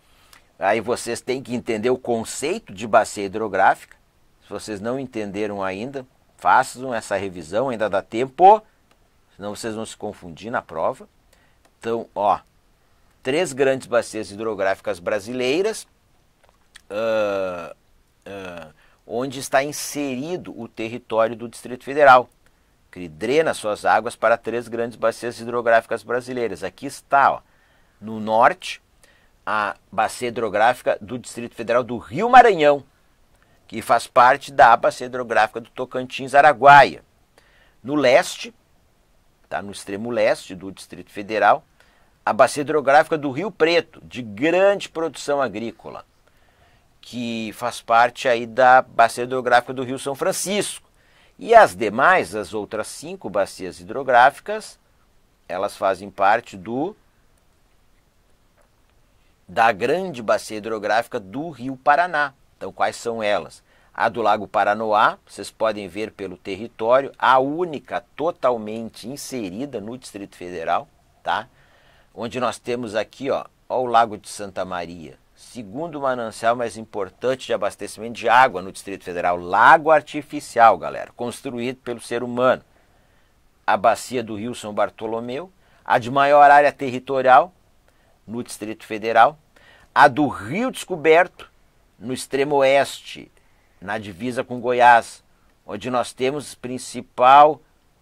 Aí vocês têm que entender o conceito de bacia hidrográfica. Se vocês não entenderam ainda, façam essa revisão, ainda dá tempo senão vocês vão se confundir na prova. Então, ó, três grandes bacias hidrográficas brasileiras, uh, uh, onde está inserido o território do Distrito Federal, que drena suas águas para três grandes bacias hidrográficas brasileiras. Aqui está, ó, no norte, a bacia hidrográfica do Distrito Federal do Rio Maranhão, que faz parte da bacia hidrográfica do Tocantins Araguaia. No leste, está no extremo leste do Distrito Federal, a bacia hidrográfica do Rio Preto, de grande produção agrícola, que faz parte aí da bacia hidrográfica do Rio São Francisco. E as demais, as outras cinco bacias hidrográficas, elas fazem parte do da grande bacia hidrográfica do Rio Paraná. Então, quais são elas? A do Lago Paranoá, vocês podem ver pelo território, a única totalmente inserida no Distrito Federal, tá? Onde nós temos aqui, ó, ó o Lago de Santa Maria, segundo manancial mais importante de abastecimento de água no Distrito Federal, lago artificial, galera, construído pelo ser humano. A bacia do Rio São Bartolomeu, a de maior área territorial no Distrito Federal, a do Rio Descoberto, no extremo oeste na divisa com Goiás, onde nós temos principal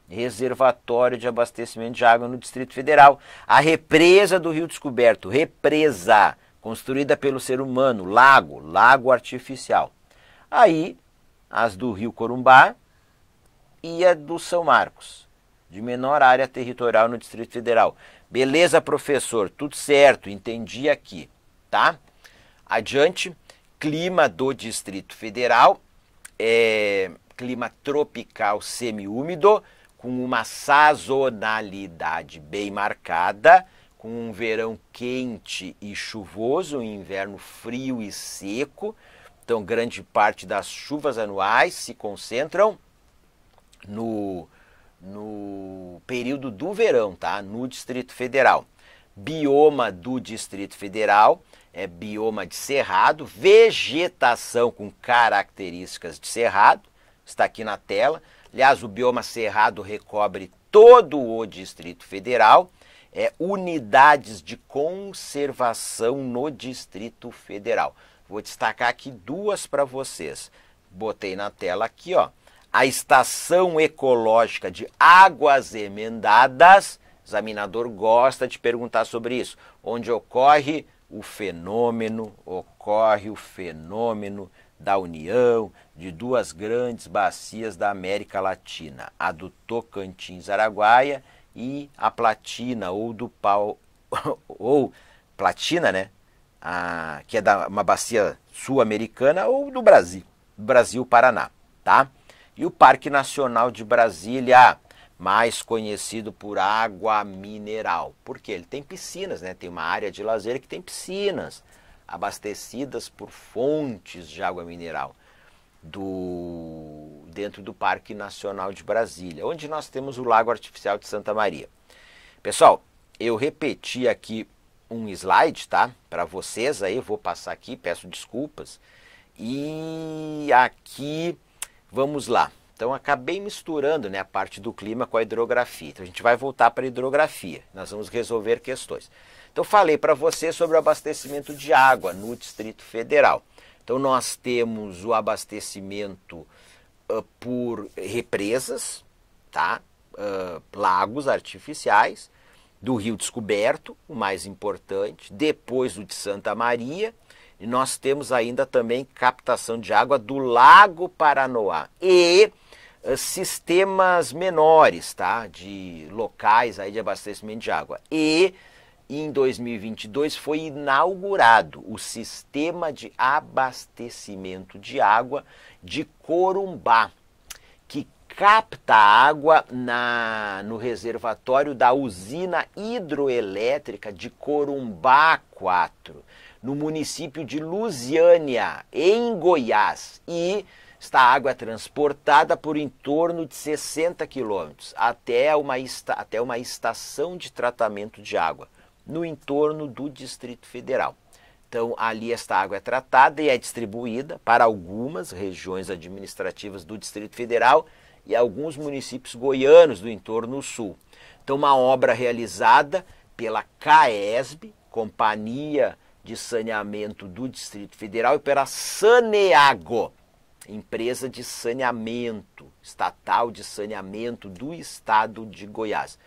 reservatório de abastecimento de água no Distrito Federal. A represa do Rio Descoberto, represa construída pelo ser humano, lago, lago artificial. Aí, as do Rio Corumbá e a do São Marcos, de menor área territorial no Distrito Federal. Beleza, professor, tudo certo, entendi aqui, tá? Adiante clima do Distrito Federal é clima tropical semiúmido, com uma sazonalidade bem marcada, com um verão quente e chuvoso, um inverno frio e seco. Então, grande parte das chuvas anuais se concentram no, no período do verão, tá? No Distrito Federal. Bioma do Distrito Federal é, bioma de cerrado, vegetação com características de cerrado, está aqui na tela. Aliás, o bioma cerrado recobre todo o Distrito Federal, é, unidades de conservação no Distrito Federal. Vou destacar aqui duas para vocês. Botei na tela aqui, ó. A Estação Ecológica de Águas Emendadas, examinador gosta de perguntar sobre isso, onde ocorre o fenômeno, ocorre o fenômeno da união de duas grandes bacias da América Latina, a do Tocantins-Araguaia e a Platina ou do Pau ou Platina, né? A, que é da, uma bacia sul-americana ou do Brasil, Brasil-Paraná, tá? E o Parque Nacional de Brasília mais conhecido por água mineral. Porque ele tem piscinas, né? Tem uma área de lazer que tem piscinas abastecidas por fontes de água mineral do dentro do Parque Nacional de Brasília, onde nós temos o Lago Artificial de Santa Maria. Pessoal, eu repeti aqui um slide, tá? Para vocês aí, vou passar aqui, peço desculpas. E aqui vamos lá. Então acabei misturando né, a parte do clima com a hidrografia. Então a gente vai voltar para a hidrografia, nós vamos resolver questões. Então falei para você sobre o abastecimento de água no Distrito Federal. Então nós temos o abastecimento uh, por represas, tá? Uh, lagos artificiais, do Rio Descoberto, o mais importante, depois o de Santa Maria, e nós temos ainda também captação de água do Lago Paranoá. E eh, sistemas menores, tá? De locais aí de abastecimento de água. E em 2022 foi inaugurado o sistema de abastecimento de água de Corumbá, que capta água na, no reservatório da usina hidroelétrica de Corumbá 4, no município de Lusiânia, em Goiás, e esta água é transportada por em torno de 60 quilômetros até uma, até uma estação de tratamento de água, no entorno do Distrito Federal. Então, ali esta água é tratada e é distribuída para algumas regiões administrativas do Distrito Federal e alguns municípios goianos do entorno sul. Então, uma obra realizada pela CAESB, Companhia de Saneamento do Distrito Federal, e pela Saneago, empresa de saneamento, estatal de saneamento do estado de Goiás.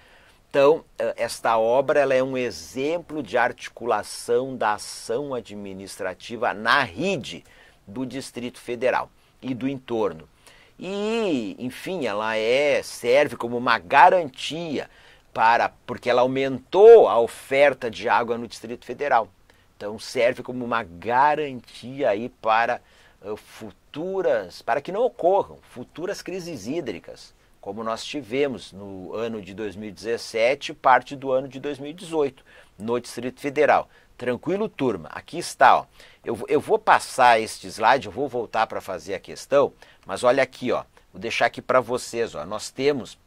Então, eh, esta obra ela é um exemplo de articulação da ação administrativa na rede do Distrito Federal e do entorno. E, enfim, ela é serve como uma garantia para porque ela aumentou a oferta de água no Distrito Federal. Então serve como uma garantia aí para eh, futuras, para que não ocorram futuras crises hídricas, como nós tivemos no ano de 2017, parte do ano de 2018, no Distrito Federal. Tranquilo, turma, aqui está. Ó. Eu, eu vou passar este slide, eu vou voltar para fazer a questão, mas olha aqui, ó, vou deixar aqui para vocês. Ó, nós temos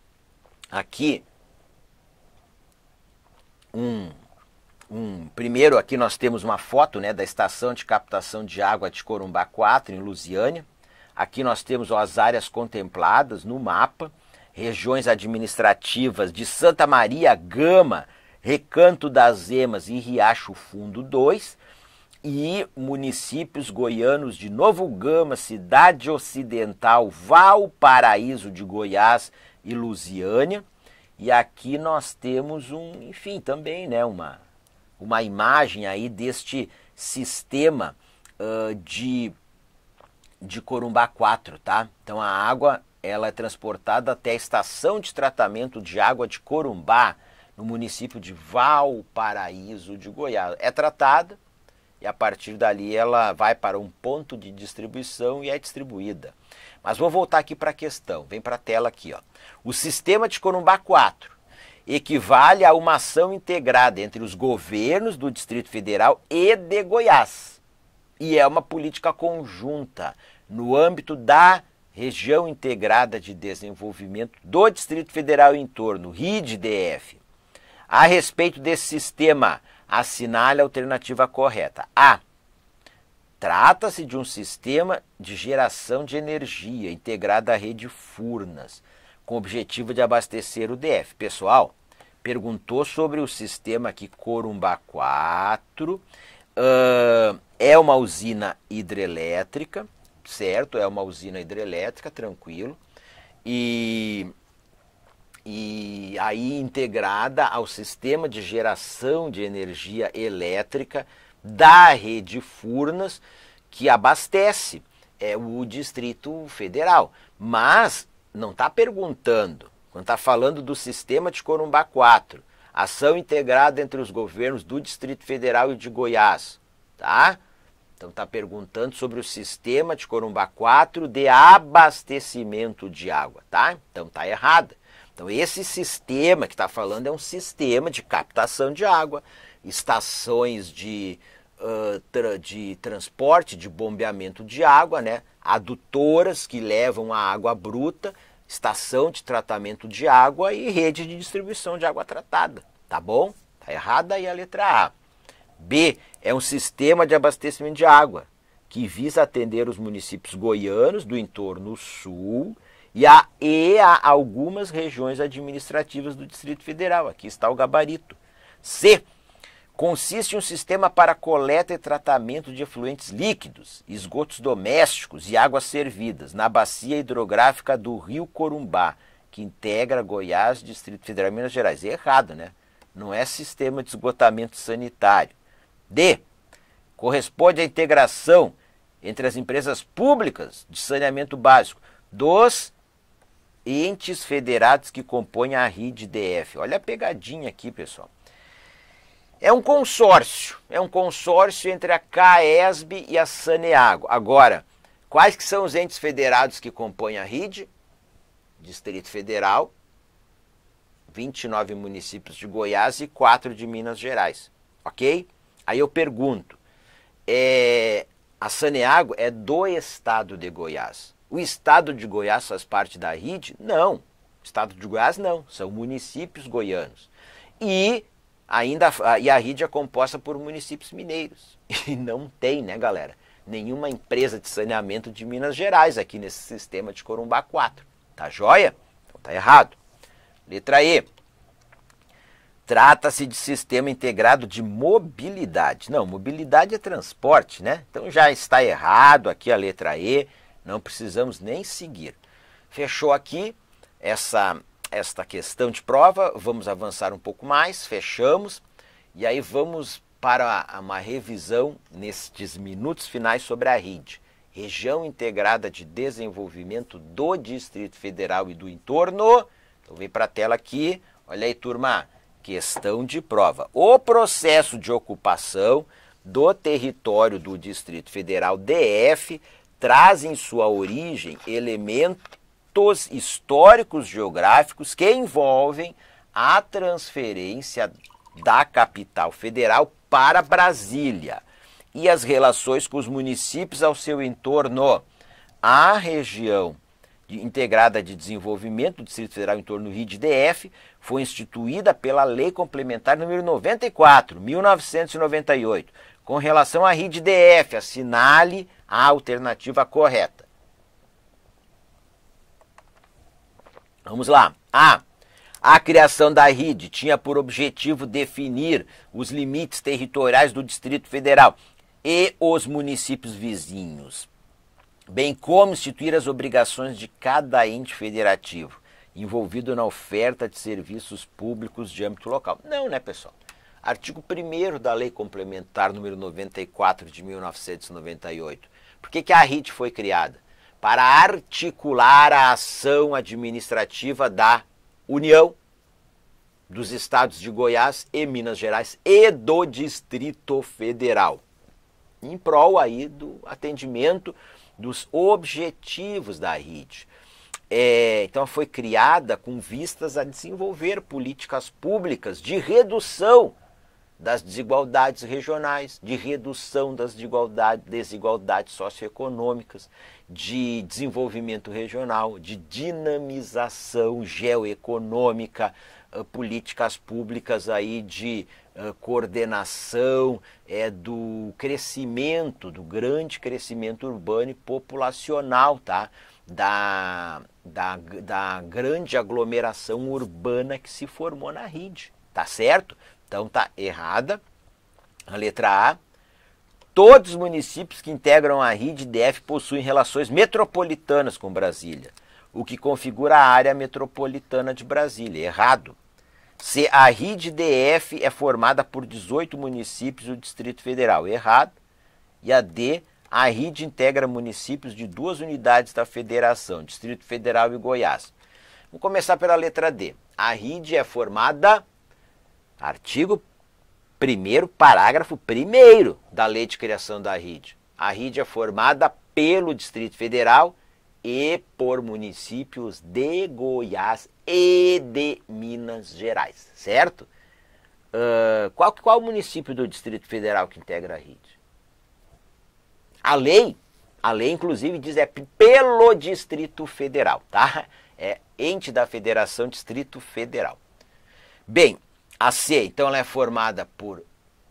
aqui um um, primeiro aqui nós temos uma foto né, da estação de captação de água de Corumbá 4, em Lusiânia. Aqui nós temos ó, as áreas contempladas no mapa, regiões administrativas de Santa Maria Gama, Recanto das Emas e Riacho Fundo 2 e municípios goianos de Novo Gama, Cidade Ocidental, Valparaíso de Goiás e Lusiânia. E aqui nós temos um, enfim, também, né, uma uma imagem aí deste sistema uh, de, de Corumbá 4, tá? Então a água ela é transportada até a estação de tratamento de água de Corumbá, no município de Valparaíso de Goiás. É tratada e a partir dali ela vai para um ponto de distribuição e é distribuída. Mas vou voltar aqui para a questão, vem para a tela aqui. Ó. O sistema de Corumbá 4 equivale a uma ação integrada entre os governos do Distrito Federal e de Goiás. E é uma política conjunta no âmbito da Região Integrada de Desenvolvimento do Distrito Federal e entorno, RIDDF. A respeito desse sistema, assinale a alternativa correta. A. Trata-se de um sistema de geração de energia integrado à rede Furnas, com o objetivo de abastecer o DF. Pessoal, perguntou sobre o sistema que Corumbá 4 uh, ah, é uma usina hidrelétrica, certo? É uma usina hidrelétrica, tranquilo. E, e aí integrada ao sistema de geração de energia elétrica da rede Furnas, que abastece é, o Distrito Federal. Mas não está perguntando quando está falando do sistema de Corumbá 4, ação integrada entre os governos do Distrito Federal e de Goiás, tá? Então está perguntando sobre o sistema de Corumbá 4 de abastecimento de água, tá? Então está errada. Então esse sistema que está falando é um sistema de captação de água, estações de, uh, tra de transporte, de bombeamento de água, né? Adutoras que levam a água bruta estação de tratamento de água e rede de distribuição de água tratada, tá bom? Tá errada aí a letra A. B é um sistema de abastecimento de água que visa atender os municípios goianos do entorno sul e a E a algumas regiões administrativas do Distrito Federal. Aqui está o gabarito. C consiste em um sistema para coleta e tratamento de efluentes líquidos, esgotos domésticos e águas servidas na bacia hidrográfica do Rio Corumbá, que integra Goiás, Distrito Federal e Minas Gerais. É errado, né? Não é sistema de esgotamento sanitário. D. Corresponde à integração entre as empresas públicas de saneamento básico dos entes federados que compõem a RIDE-DF. Olha a pegadinha aqui, pessoal. É um consórcio, é um consórcio entre a CAESB e a Saneago. Agora, quais que são os entes federados que compõem a rede? Distrito Federal, 29 municípios de Goiás e 4 de Minas Gerais, ok? Aí eu pergunto, é, a Saneago é do estado de Goiás. O estado de Goiás faz parte da rede? Não. O estado de Goiás não, são municípios goianos. E ainda e a rede é composta por municípios mineiros. E não tem, né, galera? Nenhuma empresa de saneamento de Minas Gerais aqui nesse sistema de Corumbá 4. Tá joia? Então tá errado. Letra E. Trata-se de sistema integrado de mobilidade. Não, mobilidade é transporte, né? Então já está errado aqui a letra E, não precisamos nem seguir. Fechou aqui essa esta questão de prova, vamos avançar um pouco mais, fechamos e aí vamos para uma revisão nestes minutos finais sobre a RID, Região Integrada de Desenvolvimento do Distrito Federal e do entorno. Então vem para a tela aqui, olha aí turma, questão de prova. O processo de ocupação do território do Distrito Federal DF traz em sua origem elementos fatos históricos geográficos que envolvem a transferência da capital federal para Brasília e as relações com os municípios ao seu entorno. A região integrada de desenvolvimento do Distrito Federal em torno do Rio de DF foi instituída pela Lei Complementar número 94, 1998, com relação à Rio de DF, assinale a alternativa correta. Vamos lá. A. A criação da RID tinha por objetivo definir os limites territoriais do Distrito Federal e os municípios vizinhos, bem como instituir as obrigações de cada ente federativo envolvido na oferta de serviços públicos de âmbito local. Não, né, pessoal? Artigo 1 da Lei Complementar número 94 de 1998. Por que, que a RIT foi criada? para articular a ação administrativa da União, dos estados de Goiás e Minas Gerais e do Distrito Federal, em prol aí do atendimento dos objetivos da RIT. É, então foi criada com vistas a desenvolver políticas públicas de redução das desigualdades regionais, de redução das desigualdades socioeconômicas, de desenvolvimento regional, de dinamização geoeconômica, eh, políticas públicas aí de eh, coordenação é, do crescimento, do grande crescimento urbano e populacional, tá? Da, da, da grande aglomeração urbana que se formou na rede, tá certo? Então tá errada a letra A. Todos os municípios que integram a RIDDF possuem relações metropolitanas com Brasília, o que configura a área metropolitana de Brasília. Errado. Se a RIDDF é formada por 18 municípios do Distrito Federal. Errado. E a D, a RID integra municípios de duas unidades da federação, Distrito Federal e Goiás. Vamos começar pela letra D. A RID é formada, artigo primeiro parágrafo primeiro da Lei de Criação da RID. A RID é formada pelo Distrito Federal e por municípios de Goiás e de Minas Gerais, certo? Uh, qual, qual município do Distrito Federal que integra a RID? A lei, a lei inclusive diz é pelo Distrito Federal, tá? É ente da Federação Distrito Federal. Bem, a C, então, ela é formada por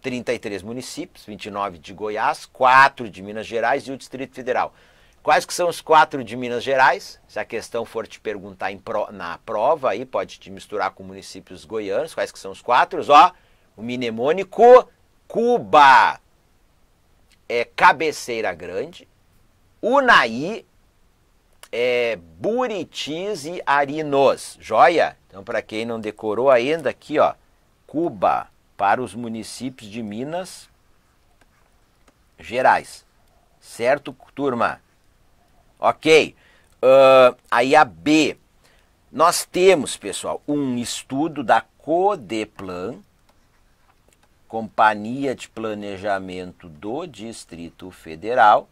33 municípios, 29 de Goiás, 4 de Minas Gerais e o Distrito Federal. Quais que são os quatro de Minas Gerais? Se a questão for te perguntar pro, na prova, aí pode te misturar com municípios goianos. Quais que são os quatro? Ó, o mnemônico Cuba é Cabeceira Grande, Unaí é Buritis e Arinos. Joia? Então para quem não decorou ainda aqui, ó, Cuba para os municípios de Minas Gerais. Certo, turma? Ok. Uh, aí a B. Nós temos, pessoal, um estudo da Codeplan, Companhia de Planejamento do Distrito Federal,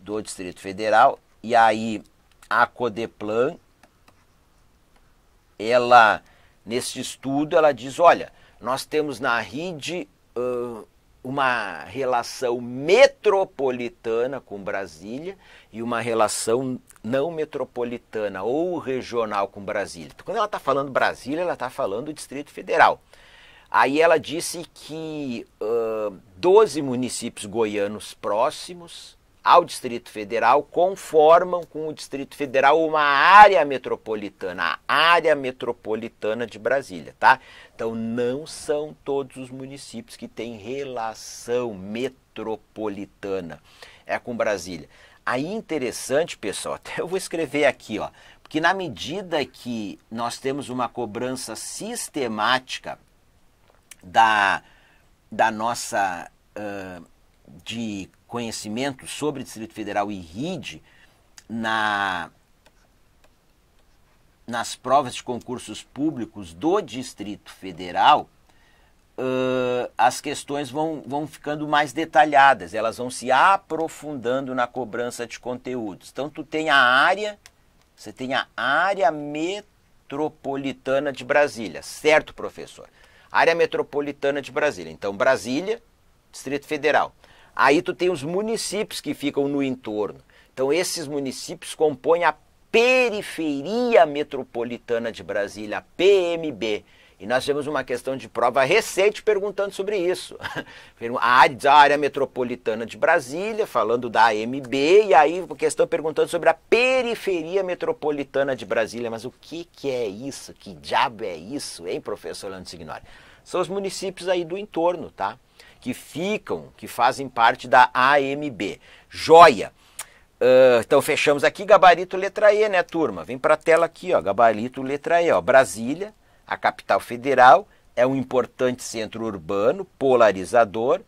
do Distrito Federal, e aí a Codeplan, ela Neste estudo, ela diz: olha, nós temos na rede uh, uma relação metropolitana com Brasília e uma relação não metropolitana ou regional com Brasília. Então, quando ela está falando Brasília, ela está falando o Distrito Federal. Aí ela disse que uh, 12 municípios goianos próximos, ao Distrito Federal conformam com o Distrito Federal uma área metropolitana, a área metropolitana de Brasília, tá? Então não são todos os municípios que têm relação metropolitana é com Brasília. Aí interessante, pessoal, até eu vou escrever aqui, ó, porque na medida que nós temos uma cobrança sistemática da da nossa uh, de conhecimento sobre Distrito Federal e RIDE na, nas provas de concursos públicos do Distrito Federal, uh, as questões vão, vão ficando mais detalhadas, elas vão se aprofundando na cobrança de conteúdos. Então, tu tem a área, você tem a área metropolitana de Brasília, certo, professor? Área metropolitana de Brasília. Então, Brasília, Distrito Federal. Aí tu tem os municípios que ficam no entorno. Então esses municípios compõem a periferia metropolitana de Brasília, PMB. E nós tivemos uma questão de prova recente perguntando sobre isso. A área, metropolitana de Brasília, falando da AMB, e aí a questão perguntando sobre a periferia metropolitana de Brasília. Mas o que, que é isso? Que diabo é isso, hein, professor Leandro Signori? São os municípios aí do entorno, tá? que ficam, que fazem parte da AMB. Joia! Uh, então fechamos aqui, gabarito letra E, né, turma? Vem para a tela aqui, ó, gabarito letra E, ó, Brasília, a capital federal, é um importante centro urbano, polarizador,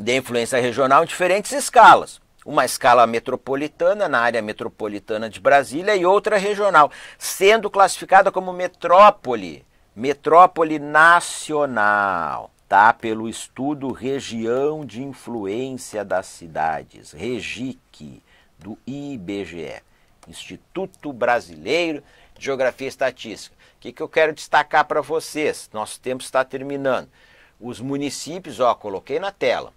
de influência regional em diferentes escalas. Uma escala metropolitana, na área metropolitana de Brasília, e outra regional, sendo classificada como metrópole Metrópole nacional, tá? Pelo estudo Região de Influência das Cidades, REGIC, do IBGE, Instituto Brasileiro de Geografia e Estatística. O que, que eu quero destacar para vocês? Nosso tempo está terminando. Os municípios, ó, coloquei na tela.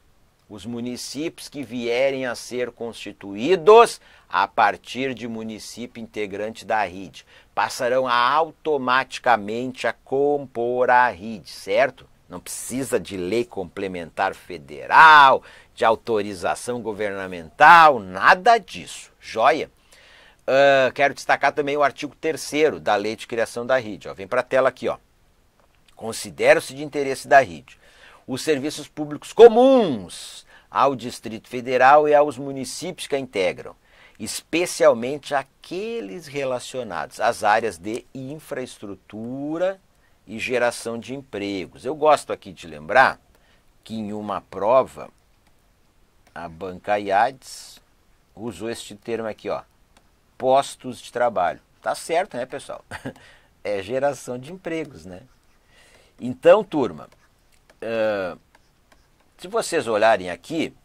Os municípios que vierem a ser constituídos a partir de município integrante da rede passarão a automaticamente a compor a rede, certo? Não precisa de lei complementar federal, de autorização governamental, nada disso. Joia? Uh, quero destacar também o artigo 3 da Lei de Criação da RID. Ó. Vem para a tela aqui. Considera-se de interesse da RID os serviços públicos comuns ao Distrito Federal e aos municípios que a integram especialmente aqueles relacionados às áreas de infraestrutura e geração de empregos. Eu gosto aqui de lembrar que em uma prova a banca IADES usou este termo aqui, ó, postos de trabalho. Tá certo, né, pessoal? É geração de empregos, né? Então, turma, uh, se vocês olharem aqui,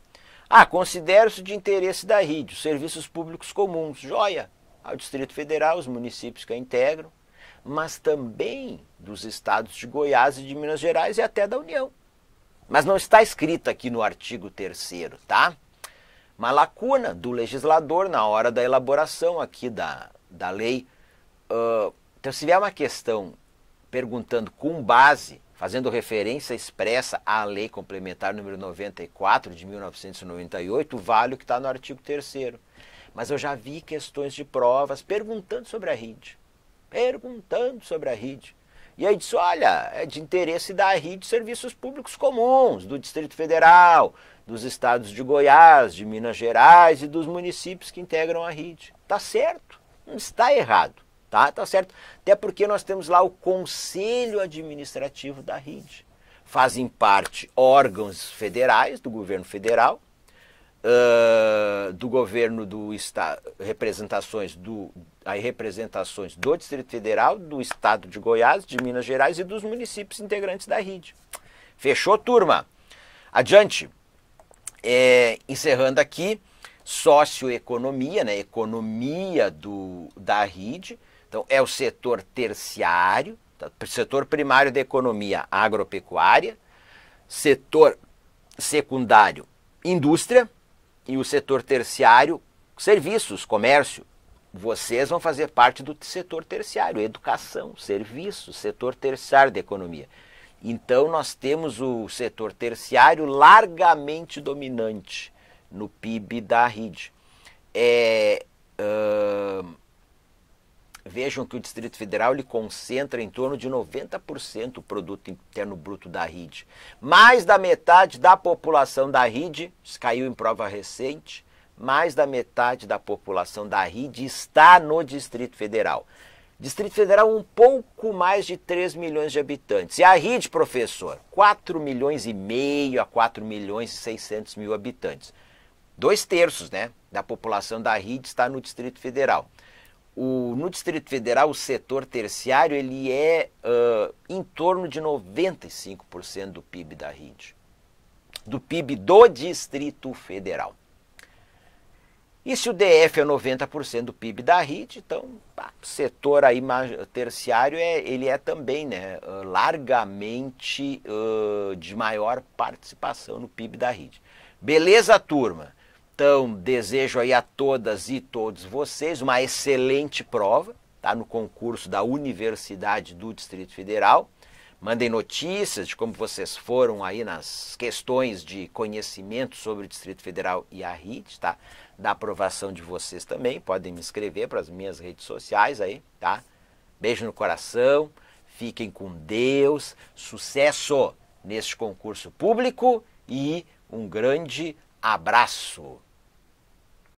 ah, considero se de interesse da RID, os serviços públicos comuns, joia, ao Distrito Federal, os municípios que a integram, mas também dos estados de Goiás e de Minas Gerais e até da União. Mas não está escrito aqui no artigo 3 tá? Uma lacuna do legislador na hora da elaboração aqui da, da lei. Uh, então, se vier uma questão perguntando com base fazendo referência expressa à Lei Complementar número 94 de 1998, vale o que está no artigo 3. Mas eu já vi questões de provas perguntando sobre a rede. Perguntando sobre a rede. E aí disse: olha, é de interesse da rede serviços públicos comuns, do Distrito Federal, dos estados de Goiás, de Minas Gerais e dos municípios que integram a rede. Está certo, não está errado. Tá, tá certo? Até porque nós temos lá o Conselho Administrativo da rede. Fazem parte órgãos federais do governo federal, uh, do governo do estado, representações do, aí representações do Distrito Federal, do Estado de Goiás, de Minas Gerais e dos municípios integrantes da rede. Fechou, turma? Adiante. É, encerrando aqui, socioeconomia, né? Economia do, da rede então, é o setor terciário, tá? setor primário da economia agropecuária, setor secundário indústria e o setor terciário serviços, comércio. Vocês vão fazer parte do setor terciário, educação, serviços, setor terciário da economia. Então, nós temos o setor terciário largamente dominante no PIB da RID. É, uh, Vejam que o Distrito Federal ele concentra em torno de 90% do produto interno bruto da rede. Mais da metade da população da rede, isso caiu em prova recente, mais da metade da população da rede está no Distrito Federal. Distrito Federal, um pouco mais de 3 milhões de habitantes. E a RID, professor, 4 milhões e meio a 4 milhões e 600 mil habitantes. Dois terços né, da população da RID está no Distrito Federal o, no Distrito Federal, o setor terciário, ele é uh, em torno de 95% do PIB da rede, do PIB do Distrito Federal. E se o DF é 90% do PIB da rede, então pá, o setor aí terciário é, ele é também né, largamente uh, de maior participação no PIB da rede. Beleza, turma? Então, desejo aí a todas e todos vocês uma excelente prova, tá? No concurso da Universidade do Distrito Federal. Mandem notícias de como vocês foram aí nas questões de conhecimento sobre o Distrito Federal e a RIT, tá? Da aprovação de vocês também, podem me escrever para as minhas redes sociais aí, tá? Beijo no coração, fiquem com Deus, sucesso neste concurso público e um grande abraço.